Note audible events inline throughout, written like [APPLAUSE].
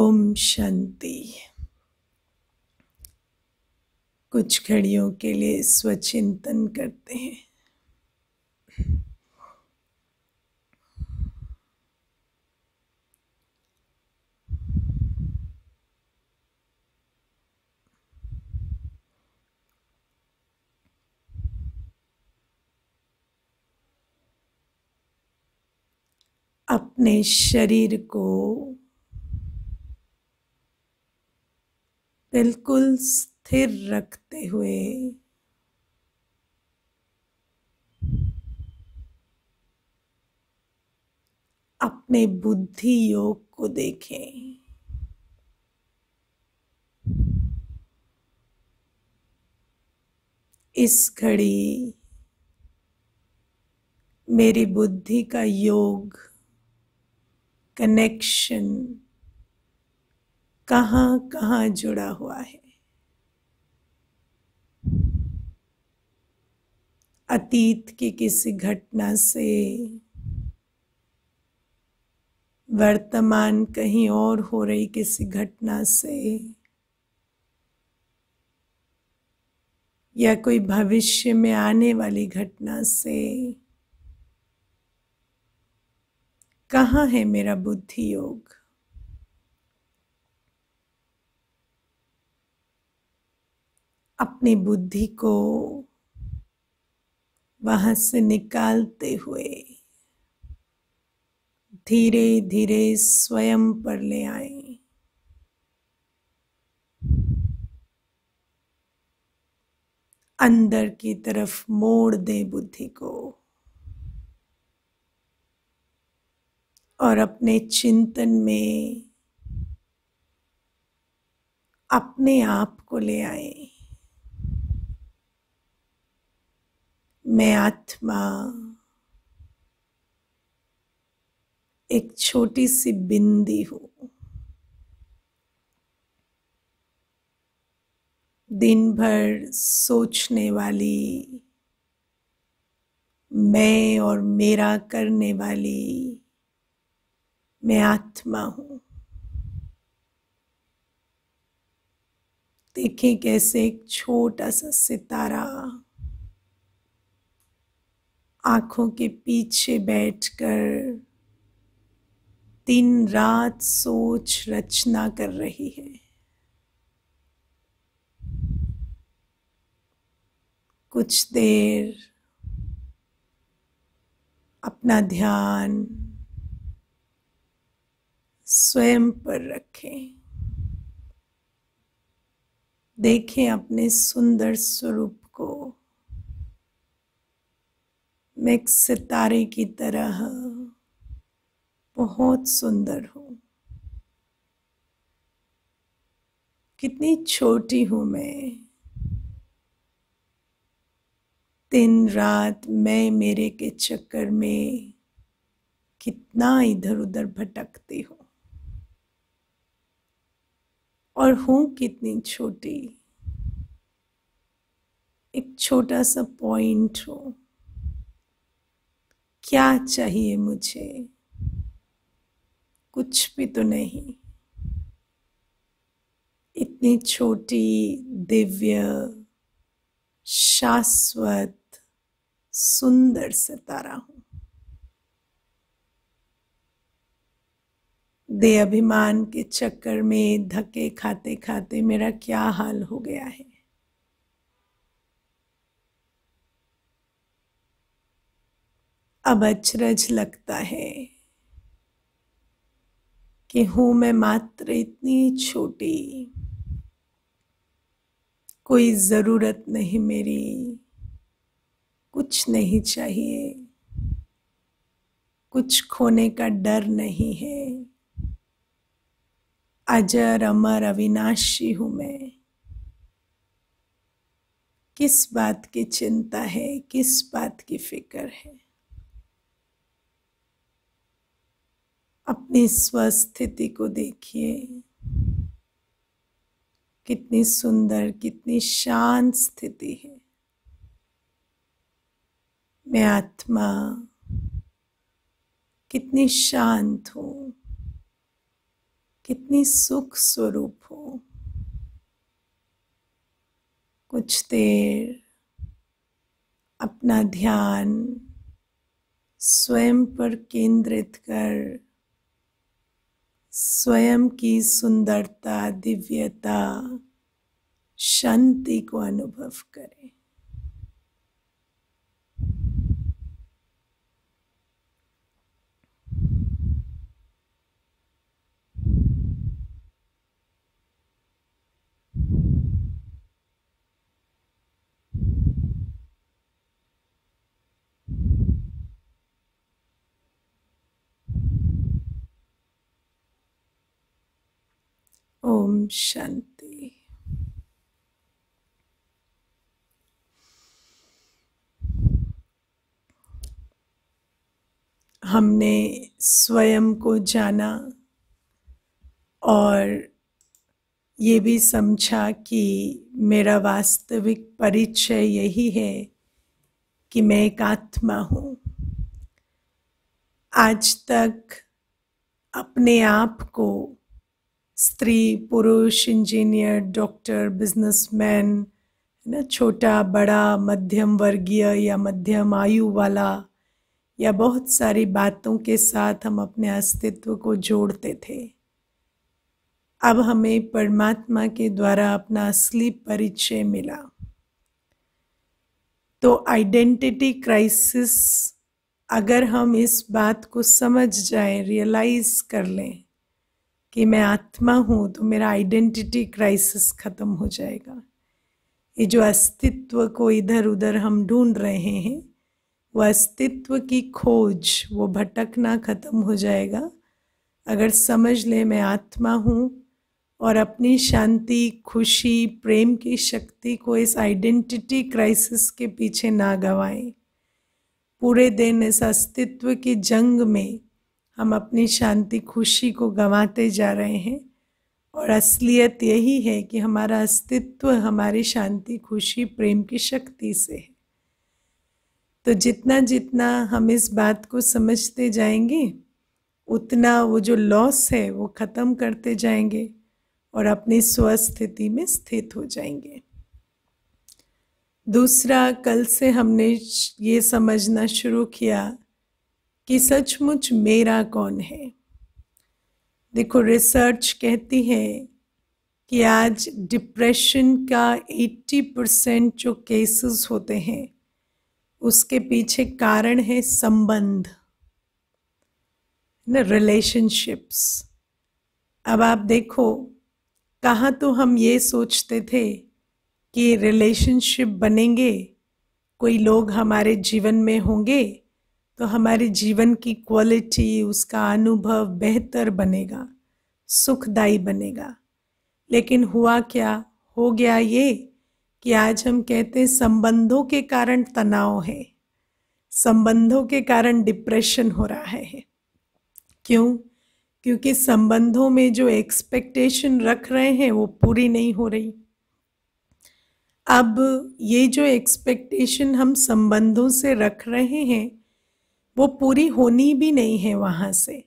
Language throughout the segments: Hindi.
ओम शांति कुछ घड़ियों के लिए स्वचिंतन करते हैं अपने शरीर को बिल्कुल स्थिर रखते हुए अपने बुद्धि योग को देखें इस घड़ी मेरी बुद्धि का योग कनेक्शन कहाँ कहाँ जुड़ा हुआ है अतीत की किसी घटना से वर्तमान कहीं और हो रही किसी घटना से या कोई भविष्य में आने वाली घटना से कहाँ है मेरा बुद्धि योग अपनी बुद्धि को वहां से निकालते हुए धीरे धीरे स्वयं पर ले आए अंदर की तरफ मोड़ दे बुद्धि को और अपने चिंतन में अपने आप को ले आए मैं आत्मा एक छोटी सी बिंदी हूँ दिन भर सोचने वाली मैं और मेरा करने वाली मैं आत्मा हूं देखें कैसे एक छोटा सा सितारा आँखों के पीछे बैठकर दिन रात सोच रचना कर रही है कुछ देर अपना ध्यान स्वयं पर रखें देखें अपने सुंदर स्वरूप को मैं एक सितारे की तरह बहुत सुंदर हूँ कितनी छोटी हूँ मैं दिन रात मैं मेरे के चक्कर में कितना इधर उधर भटकती हूँ और हूँ कितनी छोटी एक छोटा सा पॉइंट हूँ क्या चाहिए मुझे कुछ भी तो नहीं इतनी छोटी दिव्य शाश्वत सुंदर सितारा हूं दे अभिमान के चक्कर में धक्के खाते खाते मेरा क्या हाल हो गया है अब अचरज लगता है कि हूं मैं मात्र इतनी छोटी कोई ज़रूरत नहीं मेरी कुछ नहीं चाहिए कुछ खोने का डर नहीं है अजर अमर अविनाशी हूं मैं किस बात की चिंता है किस बात की फिक्र है अपनी स्वस्थिति को देखिए कितनी सुंदर कितनी शांत स्थिति है मैं आत्मा कितनी शांत हूँ कितनी सुख स्वरूप हूँ कुछ देर अपना ध्यान स्वयं पर केंद्रित कर स्वयं की सुंदरता दिव्यता शांति को अनुभव करें ओम शांति हमने स्वयं को जाना और ये भी समझा कि मेरा वास्तविक परिचय यही है कि मैं एक आत्मा हूँ आज तक अपने आप को स्त्री पुरुष इंजीनियर डॉक्टर बिजनेसमैन है ना छोटा बड़ा मध्यम वर्गीय या मध्यम आयु वाला या बहुत सारी बातों के साथ हम अपने अस्तित्व को जोड़ते थे अब हमें परमात्मा के द्वारा अपना असली परिचय मिला तो आइडेंटिटी क्राइसिस अगर हम इस बात को समझ जाएं रियलाइज़ कर लें कि मैं आत्मा हूँ तो मेरा आइडेंटिटी क्राइसिस ख़त्म हो जाएगा ये जो अस्तित्व को इधर उधर हम ढूंढ रहे हैं वो अस्तित्व की खोज वो भटकना ख़त्म हो जाएगा अगर समझ ले मैं आत्मा हूँ और अपनी शांति खुशी प्रेम की शक्ति को इस आइडेंटिटी क्राइसिस के पीछे ना गवाएं पूरे दिन इस अस्तित्व की जंग में हम अपनी शांति खुशी को गंवाते जा रहे हैं और असलियत यही है कि हमारा अस्तित्व हमारी शांति खुशी प्रेम की शक्ति से है तो जितना जितना हम इस बात को समझते जाएंगे उतना वो जो लॉस है वो ख़त्म करते जाएंगे और अपनी स्वस्थिति में स्थित हो जाएंगे दूसरा कल से हमने ये समझना शुरू किया कि सचमुच मेरा कौन है देखो रिसर्च कहती है कि आज डिप्रेशन का 80 परसेंट जो केसेस होते हैं उसके पीछे कारण है संबंध न रिलेशनशिप्स अब आप देखो कहाँ तो हम ये सोचते थे कि रिलेशनशिप बनेंगे कोई लोग हमारे जीवन में होंगे तो हमारे जीवन की क्वालिटी उसका अनुभव बेहतर बनेगा सुखदायी बनेगा लेकिन हुआ क्या हो गया ये कि आज हम कहते हैं संबंधों के कारण तनाव है संबंधों के कारण डिप्रेशन हो रहा है क्यों क्योंकि संबंधों में जो एक्सपेक्टेशन रख रहे हैं वो पूरी नहीं हो रही अब ये जो एक्सपेक्टेशन हम संबंधों से रख रहे हैं वो पूरी होनी भी नहीं है वहाँ से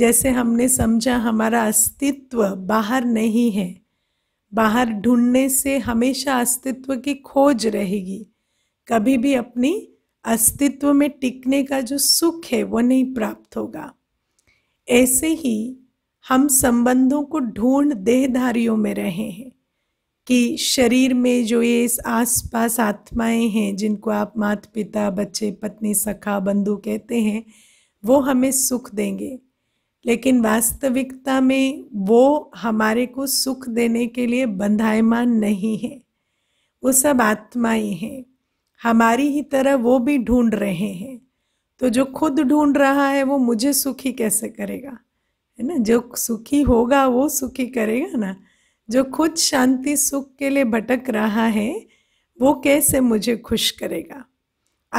जैसे हमने समझा हमारा अस्तित्व बाहर नहीं है बाहर ढूंढने से हमेशा अस्तित्व की खोज रहेगी कभी भी अपनी अस्तित्व में टिकने का जो सुख है वह नहीं प्राप्त होगा ऐसे ही हम संबंधों को ढूंढ देहधारियों में रहे हैं कि शरीर में जो ये आसपास आत्माएं हैं जिनको आप माता पिता बच्चे पत्नी सखा बंधु कहते हैं वो हमें सुख देंगे लेकिन वास्तविकता में वो हमारे को सुख देने के लिए बंधायमान नहीं है वो सब आत्माएं हैं हमारी ही तरह वो भी ढूंढ रहे हैं तो जो खुद ढूंढ रहा है वो मुझे सुखी कैसे करेगा है ना जो सुखी होगा वो सुखी करेगा ना जो खुद शांति सुख के लिए भटक रहा है वो कैसे मुझे खुश करेगा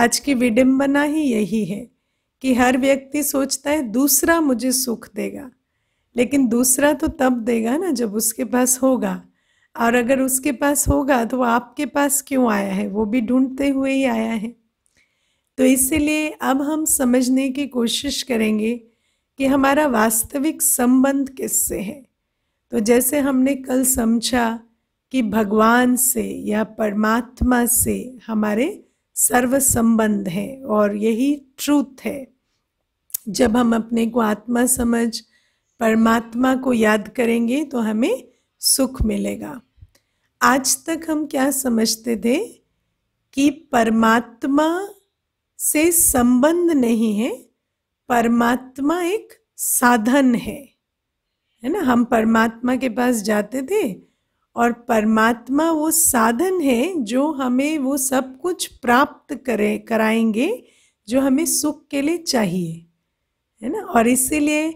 आज की विडम्बना ही यही है कि हर व्यक्ति सोचता है दूसरा मुझे सुख देगा लेकिन दूसरा तो तब देगा ना जब उसके पास होगा और अगर उसके पास होगा तो आपके पास क्यों आया है वो भी ढूंढते हुए ही आया है तो इसीलिए अब हम समझने की कोशिश करेंगे कि हमारा वास्तविक संबंध किससे है तो जैसे हमने कल समझा कि भगवान से या परमात्मा से हमारे सर्व संबंध हैं और यही ट्रूथ है जब हम अपने को आत्मा समझ परमात्मा को याद करेंगे तो हमें सुख मिलेगा आज तक हम क्या समझते थे कि परमात्मा से संबंध नहीं है परमात्मा एक साधन है है ना हम परमात्मा के पास जाते थे और परमात्मा वो साधन है जो हमें वो सब कुछ प्राप्त करें कराएंगे जो हमें सुख के लिए चाहिए है ना और इसीलिए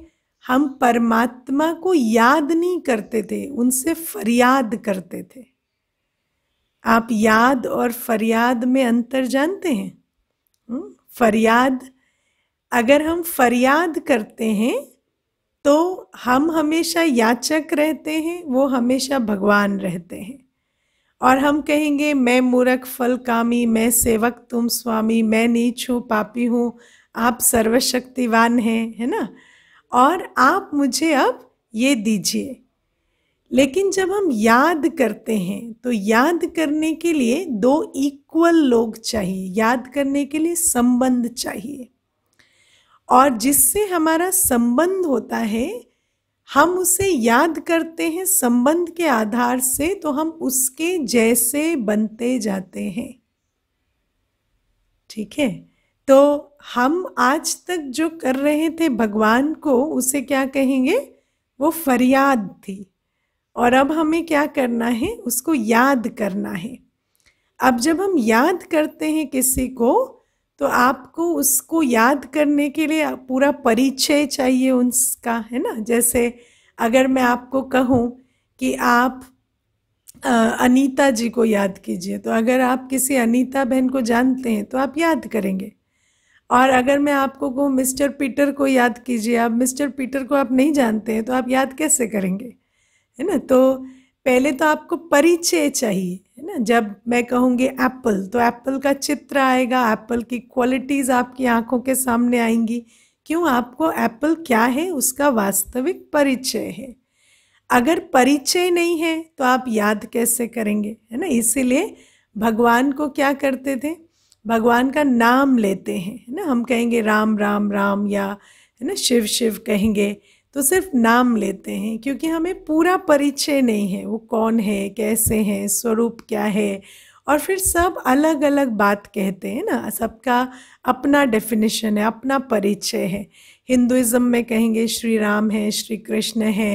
हम परमात्मा को याद नहीं करते थे उनसे फरियाद करते थे आप याद और फरियाद में अंतर जानते हैं हम्म, फरियाद अगर हम फरियाद करते हैं तो हम हमेशा याचक रहते हैं वो हमेशा भगवान रहते हैं और हम कहेंगे मैं मूर्ख फल कामी मैं सेवक तुम स्वामी मैं नीच हूँ पापी हूँ आप सर्वशक्तिवान हैं है ना और आप मुझे अब ये दीजिए लेकिन जब हम याद करते हैं तो याद करने के लिए दो इक्वल लोग चाहिए याद करने के लिए संबंध चाहिए और जिससे हमारा संबंध होता है हम उसे याद करते हैं संबंध के आधार से तो हम उसके जैसे बनते जाते हैं ठीक है तो हम आज तक जो कर रहे थे भगवान को उसे क्या कहेंगे वो फरियाद थी और अब हमें क्या करना है उसको याद करना है अब जब हम याद करते हैं किसी को तो आपको उसको याद करने के लिए पूरा परिचय चाहिए उसका है ना जैसे अगर मैं आपको कहूँ कि आप अनीता जी को याद कीजिए तो अगर आप किसी अनीता बहन को जानते हैं तो आप याद करेंगे और अगर मैं आपको कहूँ मिस्टर पीटर को याद कीजिए आप मिस्टर पीटर को आप नहीं जानते हैं तो आप याद कैसे करेंगे है ना तो पहले तो आपको परिचय चाहिए है ना जब मैं कहूँगी एप्पल तो एप्पल का चित्र आएगा एप्पल की क्वालिटीज़ आपकी आंखों के सामने आएंगी क्यों आपको एप्पल क्या है उसका वास्तविक परिचय है अगर परिचय नहीं है तो आप याद कैसे करेंगे है ना इसीलिए भगवान को क्या करते थे भगवान का नाम लेते हैं है ना हम कहेंगे राम राम राम या है ना शिव शिव कहेंगे तो सिर्फ नाम लेते हैं क्योंकि हमें पूरा परिचय नहीं है वो कौन है कैसे हैं स्वरूप क्या है और फिर सब अलग अलग बात कहते हैं ना सबका अपना डेफिनेशन है अपना परिचय है हिंदुज़म में कहेंगे श्री राम है श्री कृष्ण है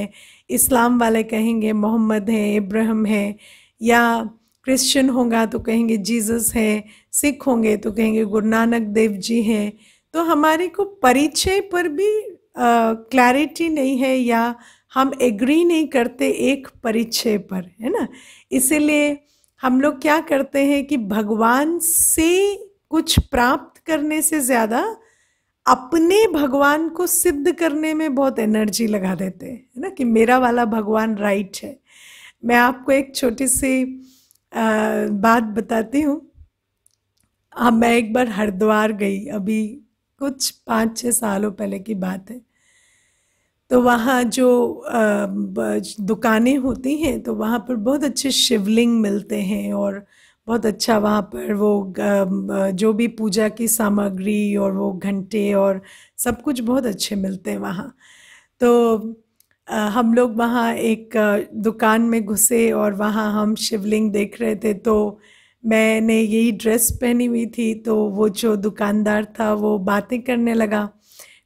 इस्लाम वाले कहेंगे मोहम्मद है इब्राहिम है या क्रिश्चियन होगा तो कहेंगे जीसस है सिख होंगे तो कहेंगे गुरु नानक देव जी हैं तो हमारे को परिचय पर भी क्लैरिटी नहीं है या हम एग्री नहीं करते एक परिचय पर है ना इसीलिए हम लोग क्या करते हैं कि भगवान से कुछ प्राप्त करने से ज़्यादा अपने भगवान को सिद्ध करने में बहुत एनर्जी लगा देते हैं है ना कि मेरा वाला भगवान राइट है मैं आपको एक छोटी सी आ, बात बताती हूँ हाँ मैं एक बार हरिद्वार गई अभी कुछ पाँच छः सालों पहले की बात है तो वहाँ जो दुकानें होती हैं तो वहाँ पर बहुत अच्छे शिवलिंग मिलते हैं और बहुत अच्छा वहाँ पर वो जो भी पूजा की सामग्री और वो घंटे और सब कुछ बहुत अच्छे मिलते हैं वहाँ तो हम लोग वहाँ एक दुकान में घुसे और वहाँ हम शिवलिंग देख रहे थे तो मैंने यही ड्रेस पहनी हुई थी तो वो जो दुकानदार था वो बातें करने लगा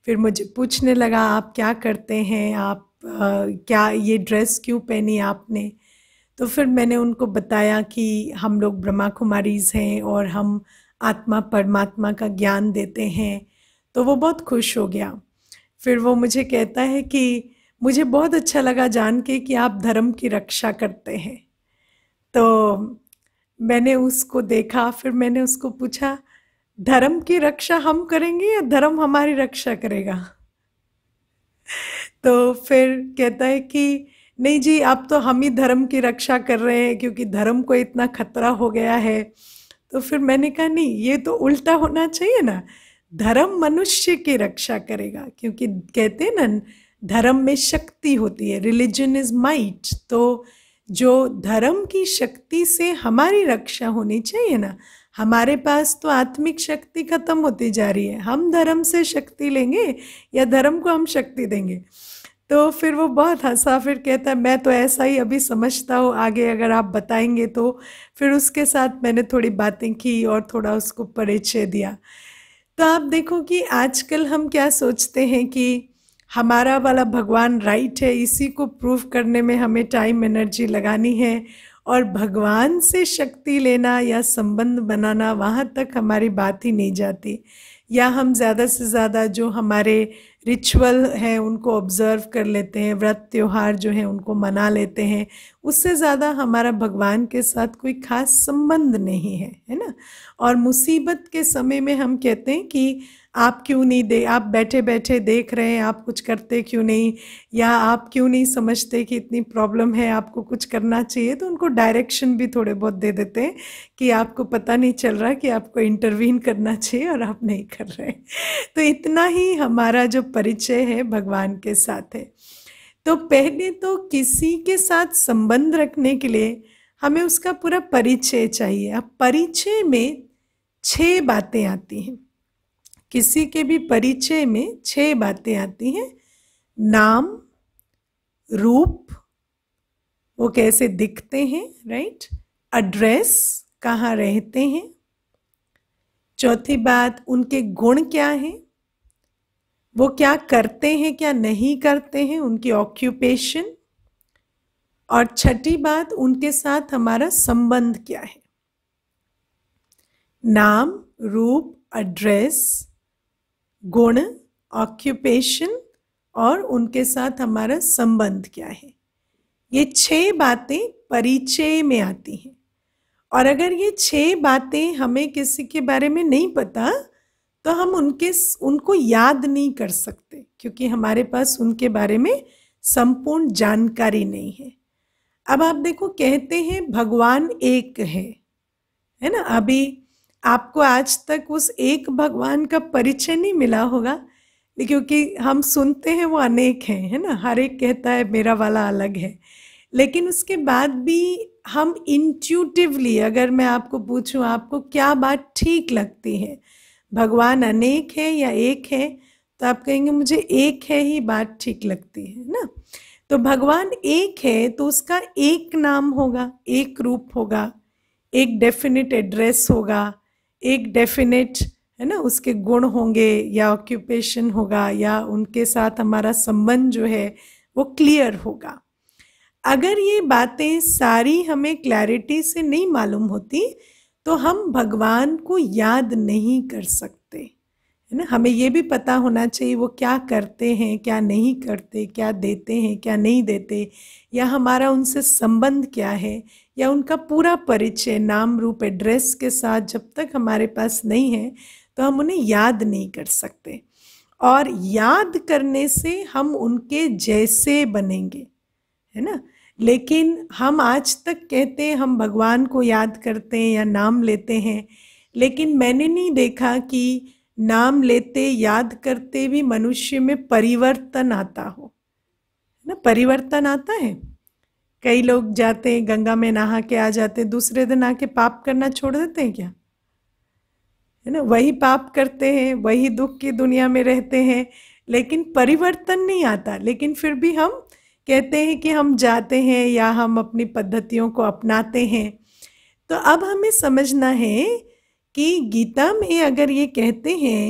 फिर मुझे पूछने लगा आप क्या करते हैं आप आ, क्या ये ड्रेस क्यों पहनी आपने तो फिर मैंने उनको बताया कि हम लोग ब्रह्मा कुमारीज हैं और हम आत्मा परमात्मा का ज्ञान देते हैं तो वो बहुत खुश हो गया फिर वो मुझे कहता है कि मुझे बहुत अच्छा लगा जान के कि आप धर्म की रक्षा करते हैं तो मैंने उसको देखा फिर मैंने उसको पूछा धर्म की रक्षा हम करेंगे या धर्म हमारी रक्षा करेगा तो फिर कहता है कि नहीं जी आप तो हम ही धर्म की रक्षा कर रहे हैं क्योंकि धर्म को इतना खतरा हो गया है तो फिर मैंने कहा नहीं ये तो उल्टा होना चाहिए ना धर्म मनुष्य की रक्षा करेगा क्योंकि कहते हैं ना धर्म में शक्ति होती है रिलीजन इज माइट तो जो धर्म की शक्ति से हमारी रक्षा होनी चाहिए ना हमारे पास तो आत्मिक शक्ति खत्म होती जा रही है हम धर्म से शक्ति लेंगे या धर्म को हम शक्ति देंगे तो फिर वो बहुत हंसा फिर कहता है मैं तो ऐसा ही अभी समझता हूँ आगे अगर आप बताएंगे तो फिर उसके साथ मैंने थोड़ी बातें की और थोड़ा उसको परिचय दिया तो आप देखो कि आजकल हम क्या सोचते हैं कि हमारा वाला भगवान राइट है इसी को प्रूव करने में हमें टाइम एनर्जी लगानी है और भगवान से शक्ति लेना या संबंध बनाना वहाँ तक हमारी बात ही नहीं जाती या हम ज़्यादा से ज़्यादा जो हमारे रिचुअल हैं उनको ऑब्ज़र्व कर लेते हैं व्रत त्यौहार जो हैं उनको मना लेते हैं उससे ज़्यादा हमारा भगवान के साथ कोई खास संबंध नहीं है है ना और मुसीबत के समय में हम कहते हैं कि आप क्यों नहीं दे आप बैठे बैठे देख रहे हैं आप कुछ करते क्यों नहीं या आप क्यों नहीं समझते कि इतनी प्रॉब्लम है आपको कुछ करना चाहिए तो उनको डायरेक्शन भी थोड़े बहुत दे देते हैं कि आपको पता नहीं चल रहा कि आपको इंटरवीन करना चाहिए और आप नहीं कर रहे तो इतना ही हमारा जो परिचय है भगवान के साथ है तो पहले तो किसी के साथ संबंध रखने के लिए हमें उसका पूरा परिचय चाहिए अब परिचय में छः बातें आती हैं किसी के भी परिचय में छह बातें आती हैं नाम रूप वो कैसे दिखते हैं राइट एड्रेस कहाँ रहते हैं चौथी बात उनके गुण क्या हैं वो क्या करते हैं क्या नहीं करते हैं उनकी ऑक्यूपेशन और छठी बात उनके साथ हमारा संबंध क्या है नाम रूप एड्रेस गुण ऑक्यूपेशन और उनके साथ हमारा संबंध क्या है ये छह बातें परिचय में आती हैं और अगर ये छह बातें हमें किसी के बारे में नहीं पता तो हम उनके उनको याद नहीं कर सकते क्योंकि हमारे पास उनके बारे में संपूर्ण जानकारी नहीं है अब आप देखो कहते हैं भगवान एक है है ना अभी आपको आज तक उस एक भगवान का परिचय नहीं मिला होगा क्योंकि हम सुनते हैं वो अनेक हैं है ना हर एक कहता है मेरा वाला अलग है लेकिन उसके बाद भी हम इंट्यूटिवली अगर मैं आपको पूछूं आपको क्या बात ठीक लगती है भगवान अनेक है या एक है तो आप कहेंगे मुझे एक है ही बात ठीक लगती है ना तो भगवान एक है तो उसका एक नाम होगा एक रूप होगा एक डेफिनेट एड्रेस होगा एक डेफिनेट है ना उसके गुण होंगे या ऑक्यूपेशन होगा या उनके साथ हमारा संबंध जो है वो क्लियर होगा अगर ये बातें सारी हमें क्लैरिटी से नहीं मालूम होती तो हम भगवान को याद नहीं कर सकते है ना हमें ये भी पता होना चाहिए वो क्या करते हैं क्या नहीं करते क्या देते हैं क्या नहीं देते या हमारा उनसे संबंध क्या है या उनका पूरा परिचय नाम रूप एड्रेस के साथ जब तक हमारे पास नहीं है तो हम उन्हें याद नहीं कर सकते और याद करने से हम उनके जैसे बनेंगे है ना लेकिन हम आज तक कहते हैं हम भगवान को याद करते हैं या नाम लेते हैं लेकिन मैंने नहीं देखा कि नाम लेते याद करते भी मनुष्य में परिवर्तन आता हो ना परिवर्तन आता है कई लोग जाते हैं गंगा में नहा के आ जाते हैं दूसरे दिन आके पाप करना छोड़ देते हैं क्या है ना वही पाप करते हैं वही दुख की दुनिया में रहते हैं लेकिन परिवर्तन नहीं आता लेकिन फिर भी हम कहते हैं कि हम जाते हैं या हम अपनी पद्धतियों को अपनाते हैं तो अब हमें समझना है कि गीता में अगर ये कहते हैं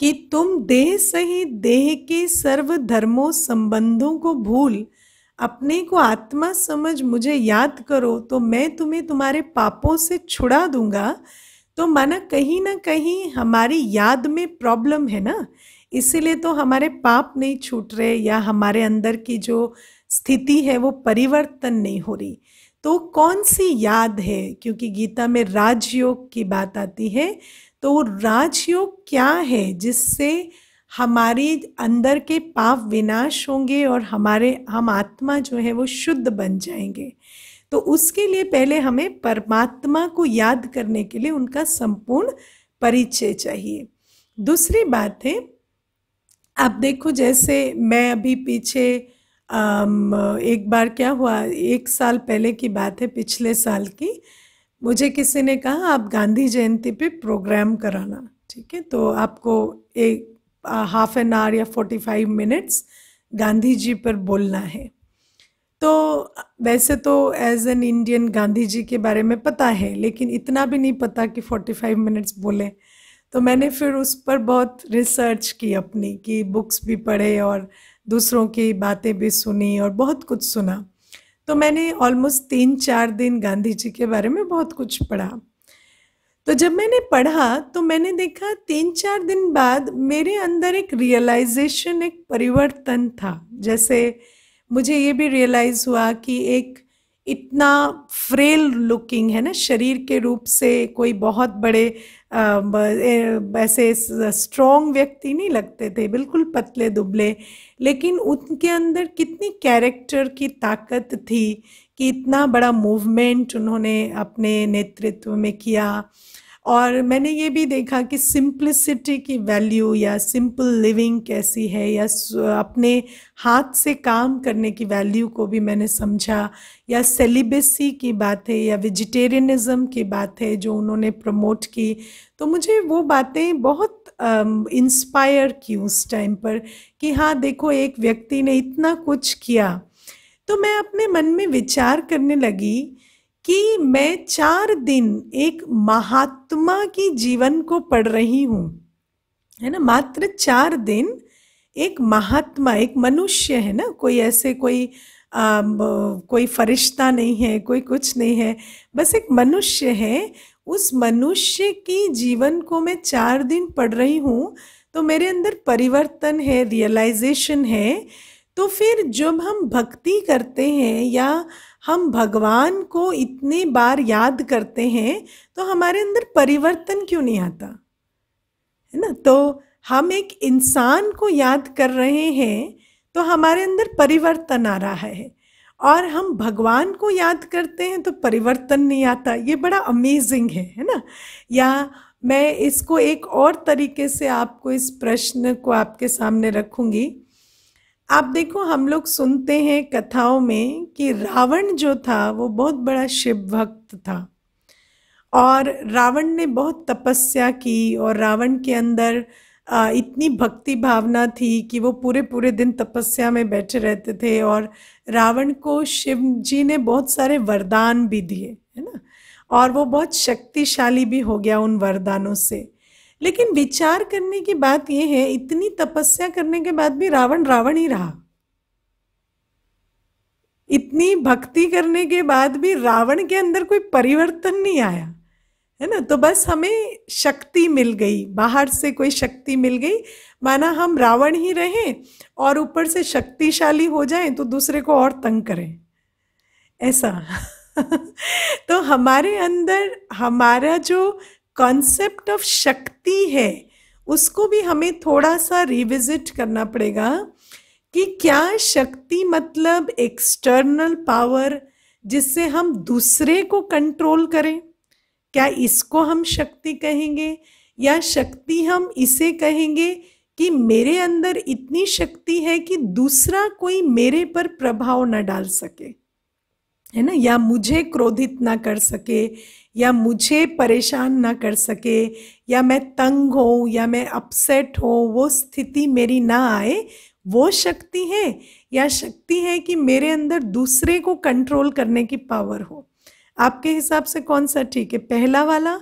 कि तुम देह सही देह के सर्व धर्मों संबंधों को भूल अपने को आत्मा समझ मुझे याद करो तो मैं तुम्हें तुम्हारे पापों से छुड़ा दूंगा तो माना कहीं ना कहीं हमारी याद में प्रॉब्लम है ना इसीलिए तो हमारे पाप नहीं छूट रहे या हमारे अंदर की जो स्थिति है वो परिवर्तन नहीं हो रही तो कौन सी याद है क्योंकि गीता में राजयोग की बात आती है तो राजयोग क्या है जिससे हमारे अंदर के पाप विनाश होंगे और हमारे हम आत्मा जो है वो शुद्ध बन जाएंगे तो उसके लिए पहले हमें परमात्मा को याद करने के लिए उनका संपूर्ण परिचय चाहिए दूसरी बात है आप देखो जैसे मैं अभी पीछे आम, एक बार क्या हुआ एक साल पहले की बात है पिछले साल की मुझे किसी ने कहा आप गांधी जयंती पे प्रोग्राम कराना ठीक है तो आपको एक हाफ एन आवर या forty five minutes Gandhi ji पर बोलना है तो वैसे तो as an Indian Gandhi ji के बारे में पता है लेकिन इतना भी नहीं पता कि फ़ोर्टी फाइव मिनट्स बोले तो मैंने फिर उस पर बहुत रिसर्च की अपनी कि बुक्स भी पढ़े और दूसरों की बातें भी सुनी और बहुत कुछ सुना तो मैंने ऑलमोस्ट तीन चार दिन गांधी जी के बारे में बहुत कुछ पढ़ा तो जब मैंने पढ़ा तो मैंने देखा तीन चार दिन बाद मेरे अंदर एक रियलाइजेशन एक परिवर्तन था जैसे मुझे ये भी रियलाइज़ हुआ कि एक इतना फ्रेल लुकिंग है ना शरीर के रूप से कोई बहुत बड़े ऐसे स्ट्रॉन्ग व्यक्ति नहीं लगते थे बिल्कुल पतले दुबले लेकिन उनके अंदर कितनी कैरेक्टर की ताकत थी कि इतना बड़ा मूवमेंट उन्होंने अपने नेतृत्व में किया और मैंने ये भी देखा कि सिंप्लिसिटी की वैल्यू या सिंपल लिविंग कैसी है या अपने हाथ से काम करने की वैल्यू को भी मैंने समझा या सेलिबेसी की बात है या वेजिटेरियनिज़म की बात है जो उन्होंने प्रमोट की तो मुझे वो बातें बहुत इंस्पायर की उस टाइम पर कि हाँ देखो एक व्यक्ति ने इतना कुछ किया तो मैं अपने मन में विचार करने लगी कि मैं चार दिन एक महात्मा की जीवन को पढ़ रही हूँ है ना मात्र चार दिन एक महात्मा एक मनुष्य है ना कोई ऐसे कोई आ, कोई फरिश्ता नहीं है कोई कुछ नहीं है बस एक मनुष्य है उस मनुष्य की जीवन को मैं चार दिन पढ़ रही हूँ तो मेरे अंदर परिवर्तन है रियलाइजेशन है तो फिर जब हम भक्ति करते हैं या हम भगवान को इतने बार याद करते हैं तो हमारे अंदर परिवर्तन क्यों नहीं आता है ना तो हम एक इंसान को याद कर रहे हैं तो हमारे अंदर परिवर्तन आ रहा है और हम भगवान को याद करते हैं तो परिवर्तन नहीं आता ये बड़ा अमेजिंग है है ना या मैं इसको एक और तरीके से आपको इस प्रश्न को आपके सामने रखूंगी आप देखो हम लोग सुनते हैं कथाओं में कि रावण जो था वो बहुत बड़ा शिव भक्त था और रावण ने बहुत तपस्या की और रावण के अंदर इतनी भक्ति भावना थी कि वो पूरे पूरे दिन तपस्या में बैठे रहते थे और रावण को शिव जी ने बहुत सारे वरदान भी दिए है ना और वो बहुत शक्तिशाली भी हो गया उन वरदानों से लेकिन विचार करने की बात यह है इतनी तपस्या करने के बाद भी रावण रावण ही रहा इतनी भक्ति करने के बाद भी रावण के अंदर कोई परिवर्तन नहीं आया है ना तो बस हमें शक्ति मिल गई बाहर से कोई शक्ति मिल गई माना हम रावण ही रहें और ऊपर से शक्तिशाली हो जाएं तो दूसरे को और तंग करें ऐसा [LAUGHS] तो हमारे अंदर हमारा जो कॉन्सेप्ट ऑफ शक्ति है उसको भी हमें थोड़ा सा रिविजिट करना पड़ेगा कि क्या शक्ति मतलब एक्सटर्नल पावर जिससे हम दूसरे को कंट्रोल करें क्या इसको हम शक्ति कहेंगे या शक्ति हम इसे कहेंगे कि मेरे अंदर इतनी शक्ति है कि दूसरा कोई मेरे पर प्रभाव न डाल सके है ना या मुझे क्रोधित ना कर सके या मुझे परेशान ना कर सके या मैं तंग हो या मैं अपसेट हो वो स्थिति मेरी ना आए वो शक्ति है या शक्ति है कि मेरे अंदर दूसरे को कंट्रोल करने की पावर हो आपके हिसाब से कौन सा ठीक है पहला वाला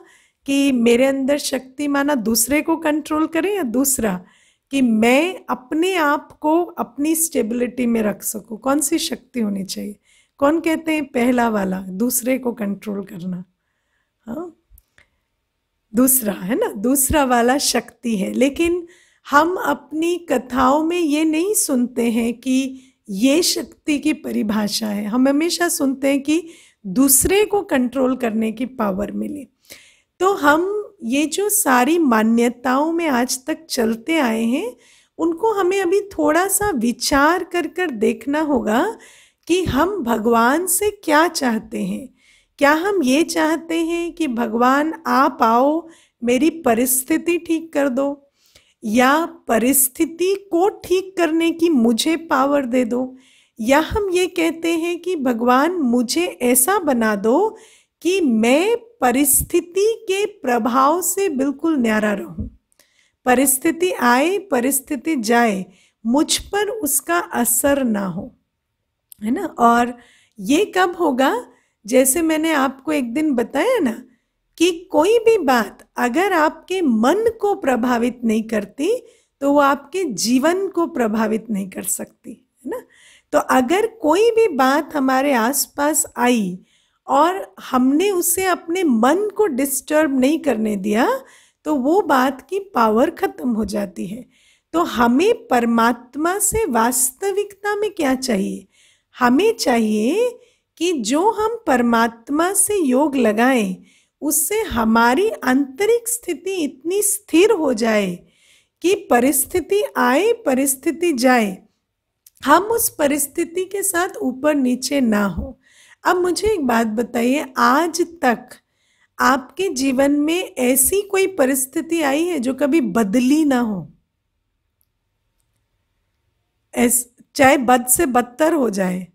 कि मेरे अंदर शक्ति माना दूसरे को कंट्रोल करें या दूसरा कि मैं अपने आप को अपनी स्टेबिलिटी में रख सकूं कौन सी शक्ति होनी चाहिए कौन कहते हैं पहला वाला दूसरे को कंट्रोल करना हाँ दूसरा है ना दूसरा वाला शक्ति है लेकिन हम अपनी कथाओं में ये नहीं सुनते हैं कि ये शक्ति की परिभाषा है हम हमेशा सुनते हैं कि दूसरे को कंट्रोल करने की पावर मिले तो हम ये जो सारी मान्यताओं में आज तक चलते आए हैं उनको हमें अभी थोड़ा सा विचार कर कर देखना होगा कि हम भगवान से क्या चाहते हैं क्या हम ये चाहते हैं कि भगवान आप आओ मेरी परिस्थिति ठीक कर दो या परिस्थिति को ठीक करने की मुझे पावर दे दो या हम ये कहते हैं कि भगवान मुझे ऐसा बना दो कि मैं परिस्थिति के प्रभाव से बिल्कुल न्यारा रहूं परिस्थिति आए परिस्थिति जाए मुझ पर उसका असर ना हो है ना और ये कब होगा जैसे मैंने आपको एक दिन बताया ना कि कोई भी बात अगर आपके मन को प्रभावित नहीं करती तो वो आपके जीवन को प्रभावित नहीं कर सकती है ना तो अगर कोई भी बात हमारे आसपास आई और हमने उसे अपने मन को डिस्टर्ब नहीं करने दिया तो वो बात की पावर खत्म हो जाती है तो हमें परमात्मा से वास्तविकता में क्या चाहिए हमें चाहिए कि जो हम परमात्मा से योग लगाएं उससे हमारी आंतरिक स्थिति इतनी स्थिर हो जाए कि परिस्थिति आए परिस्थिति जाए हम उस परिस्थिति के साथ ऊपर नीचे ना हो अब मुझे एक बात बताइए आज तक आपके जीवन में ऐसी कोई परिस्थिति आई है जो कभी बदली ना हो चाहे बद से बदतर हो जाए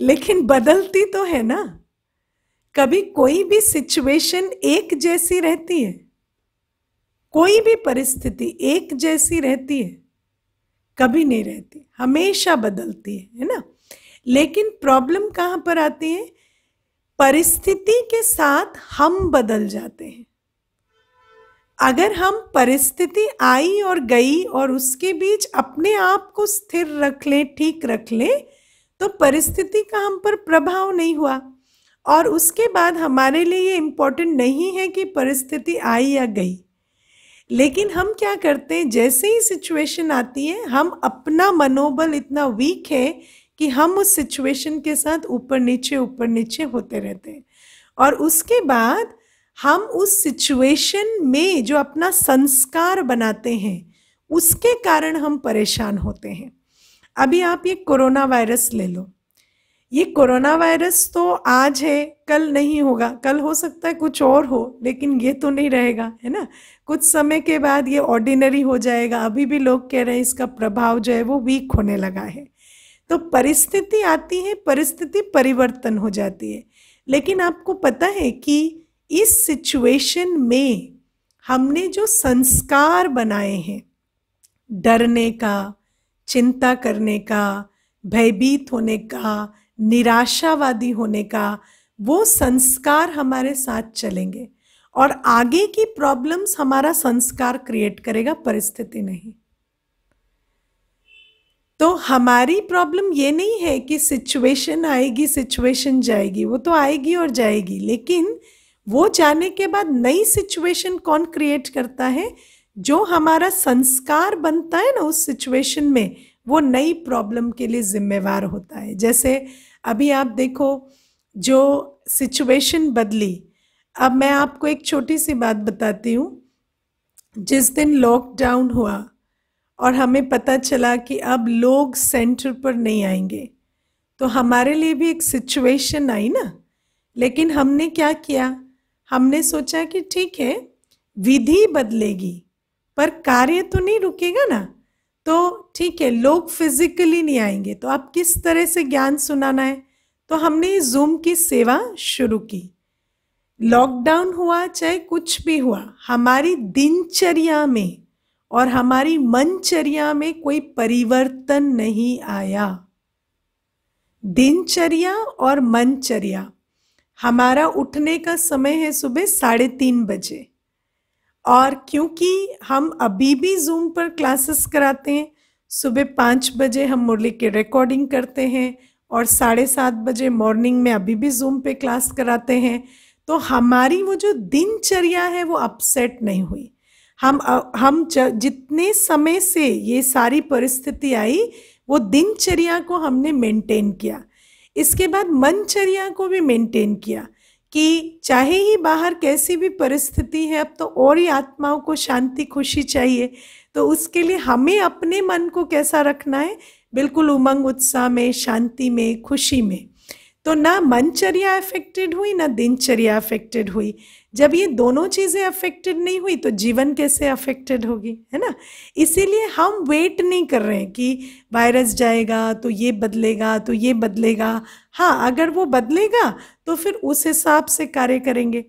लेकिन बदलती तो है ना कभी कोई भी सिचुएशन एक जैसी रहती है कोई भी परिस्थिति एक जैसी रहती है कभी नहीं रहती हमेशा बदलती है है ना लेकिन प्रॉब्लम कहाँ पर आती है परिस्थिति के साथ हम बदल जाते हैं अगर हम परिस्थिति आई और गई और उसके बीच अपने आप को स्थिर रख लें ठीक रख लें तो परिस्थिति का हम पर प्रभाव नहीं हुआ और उसके बाद हमारे लिए ये इम्पोर्टेंट नहीं है कि परिस्थिति आई या गई लेकिन हम क्या करते हैं जैसे ही सिचुएशन आती है हम अपना मनोबल इतना वीक है कि हम उस सिचुएशन के साथ ऊपर नीचे ऊपर नीचे होते रहते हैं और उसके बाद हम उस सिचुएशन में जो अपना संस्कार बनाते हैं उसके कारण हम परेशान होते हैं अभी आप ये कोरोना वायरस ले लो ये कोरोना वायरस तो आज है कल नहीं होगा कल हो सकता है कुछ और हो लेकिन ये तो नहीं रहेगा है ना कुछ समय के बाद ये ऑर्डिनरी हो जाएगा अभी भी लोग कह रहे हैं इसका प्रभाव जो है वो वीक होने लगा है तो परिस्थिति आती है परिस्थिति परिवर्तन हो जाती है लेकिन आपको पता है कि इस सिचुएशन में हमने जो संस्कार बनाए हैं डरने का चिंता करने का भयभीत होने का निराशावादी होने का वो संस्कार हमारे साथ चलेंगे और आगे की प्रॉब्लम्स हमारा संस्कार क्रिएट करेगा परिस्थिति नहीं तो हमारी प्रॉब्लम ये नहीं है कि सिचुएशन आएगी सिचुएशन जाएगी वो तो आएगी और जाएगी लेकिन वो जाने के बाद नई सिचुएशन कौन क्रिएट करता है जो हमारा संस्कार बनता है ना उस सिचुएशन में वो नई प्रॉब्लम के लिए जिम्मेवार होता है जैसे अभी आप देखो जो सिचुएशन बदली अब मैं आपको एक छोटी सी बात बताती हूँ जिस दिन लॉकडाउन हुआ और हमें पता चला कि अब लोग सेंटर पर नहीं आएंगे तो हमारे लिए भी एक सिचुएशन आई ना लेकिन हमने क्या किया हमने सोचा कि ठीक है विधि बदलेगी पर कार्य तो नहीं रुकेगा ना तो ठीक है लोग फिजिकली नहीं आएंगे तो आप किस तरह से ज्ञान सुनाना है तो हमने जूम की सेवा शुरू की लॉकडाउन हुआ चाहे कुछ भी हुआ हमारी दिनचर्या में और हमारी मनचर्या में कोई परिवर्तन नहीं आया दिनचर्या और मनचर्या हमारा उठने का समय है सुबह साढ़े तीन बजे और क्योंकि हम अभी भी जूम पर क्लासेस कराते हैं सुबह पाँच बजे हम मुरली की रिकॉर्डिंग करते हैं और साढ़े सात बजे मॉर्निंग में अभी भी जूम पे क्लास कराते हैं तो हमारी वो जो दिनचर्या है वो अपसेट नहीं हुई हम हम जितने समय से ये सारी परिस्थिति आई वो दिनचर्या को हमने मेंटेन किया इसके बाद मनचर्या को भी मेंटेन किया कि चाहे ही बाहर कैसी भी परिस्थिति है अब तो और ही आत्माओं को शांति खुशी चाहिए तो उसके लिए हमें अपने मन को कैसा रखना है बिल्कुल उमंग उत्साह में शांति में खुशी में तो ना मनचर्या अफेक्टेड हुई ना दिनचर्या अफेक्टेड हुई जब ये दोनों चीज़ें अफेक्टेड नहीं हुई तो जीवन कैसे अफेक्टेड होगी है ना इसीलिए हम वेट नहीं कर रहे हैं कि वायरस जाएगा तो ये बदलेगा तो ये बदलेगा हाँ अगर वो बदलेगा तो फिर उस हिसाब से कार्य करेंगे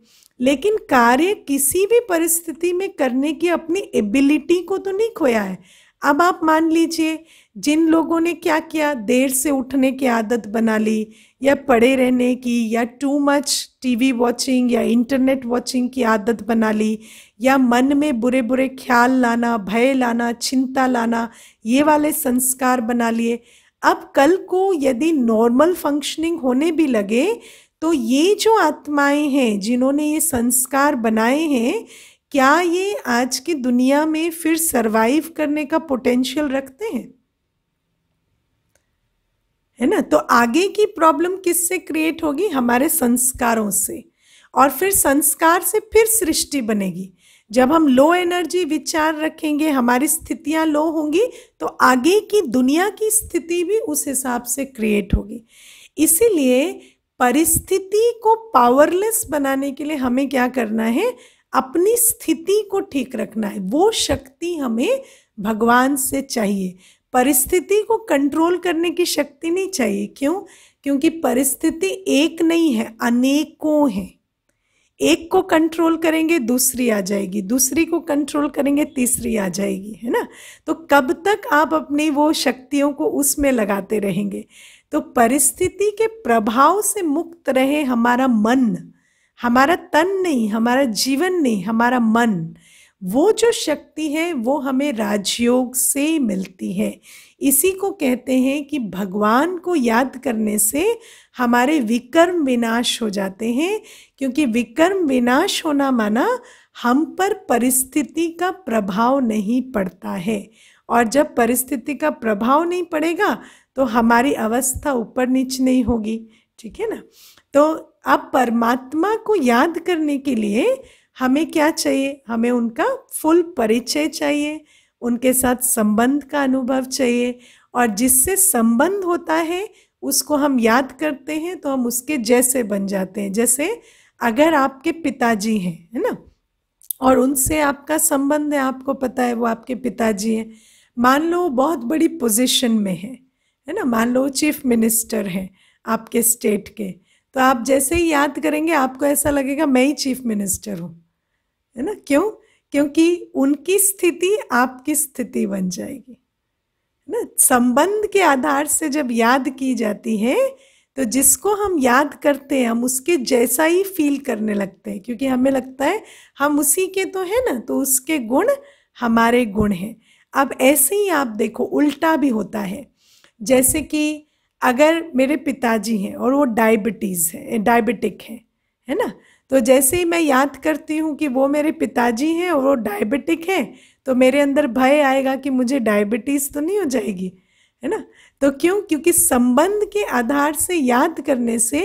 लेकिन कार्य किसी भी परिस्थिति में करने की अपनी एबिलिटी को तो नहीं खोया है अब आप मान लीजिए जिन लोगों ने क्या किया देर से उठने की आदत बना ली या पड़े रहने की या टू मच टीवी वॉचिंग या इंटरनेट वॉचिंग की आदत बना ली या मन में बुरे बुरे ख्याल लाना भय लाना चिंता लाना ये वाले संस्कार बना लिए अब कल को यदि नॉर्मल फंक्शनिंग होने भी लगे तो ये जो आत्माएं हैं जिन्होंने ये संस्कार बनाए हैं क्या ये आज की दुनिया में फिर सर्वाइव करने का पोटेंशियल रखते हैं है ना तो आगे की प्रॉब्लम किससे क्रिएट होगी हमारे संस्कारों से और फिर संस्कार से फिर सृष्टि बनेगी जब हम लो एनर्जी विचार रखेंगे हमारी स्थितियाँ लो होंगी तो आगे की दुनिया की स्थिति भी उस हिसाब से क्रिएट होगी इसीलिए परिस्थिति को पावरलेस बनाने के लिए हमें क्या करना है अपनी स्थिति को ठीक रखना है वो शक्ति हमें भगवान से चाहिए परिस्थिति को कंट्रोल करने की शक्ति नहीं चाहिए क्यों क्योंकि परिस्थिति एक नहीं है अनेकों हैं एक को कंट्रोल करेंगे दूसरी आ जाएगी दूसरी को कंट्रोल करेंगे तीसरी आ जाएगी है ना तो कब तक आप अपनी वो शक्तियों को उसमें लगाते रहेंगे तो परिस्थिति के प्रभाव से मुक्त रहे हमारा मन हमारा तन नहीं हमारा जीवन नहीं हमारा मन वो जो शक्ति है वो हमें राजयोग से मिलती है इसी को कहते हैं कि भगवान को याद करने से हमारे विकर्म विनाश हो जाते हैं क्योंकि विकर्म विनाश होना माना हम पर परिस्थिति का प्रभाव नहीं पड़ता है और जब परिस्थिति का प्रभाव नहीं पड़ेगा तो हमारी अवस्था ऊपर नीच नहीं होगी ठीक है ना तो अब परमात्मा को याद करने के लिए हमें क्या चाहिए हमें उनका फुल परिचय चाहिए उनके साथ संबंध का अनुभव चाहिए और जिससे संबंध होता है उसको हम याद करते हैं तो हम उसके जैसे बन जाते हैं जैसे अगर आपके पिताजी हैं है ना और उनसे आपका संबंध है आपको पता है वो आपके पिताजी हैं मान लो बहुत बड़ी पोजीशन में है है ना मान लो चीफ मिनिस्टर हैं आपके स्टेट के तो आप जैसे ही याद करेंगे आपको ऐसा लगेगा मैं ही चीफ मिनिस्टर हूँ है ना क्यों क्योंकि उनकी स्थिति आपकी स्थिति बन जाएगी है ना संबंध के आधार से जब याद की जाती है तो जिसको हम याद करते हैं हम उसके जैसा ही फील करने लगते हैं क्योंकि हमें लगता है हम उसी के तो है ना तो उसके गुण हमारे गुण हैं अब ऐसे ही आप देखो उल्टा भी होता है जैसे कि अगर मेरे पिताजी हैं और वो डायबिटीज़ है डायबिटिक हैं है ना तो जैसे ही मैं याद करती हूँ कि वो मेरे पिताजी हैं और वो डायबिटिक हैं तो मेरे अंदर भय आएगा कि मुझे डायबिटीज़ तो नहीं हो जाएगी है ना तो क्यों क्योंकि संबंध के आधार से याद करने से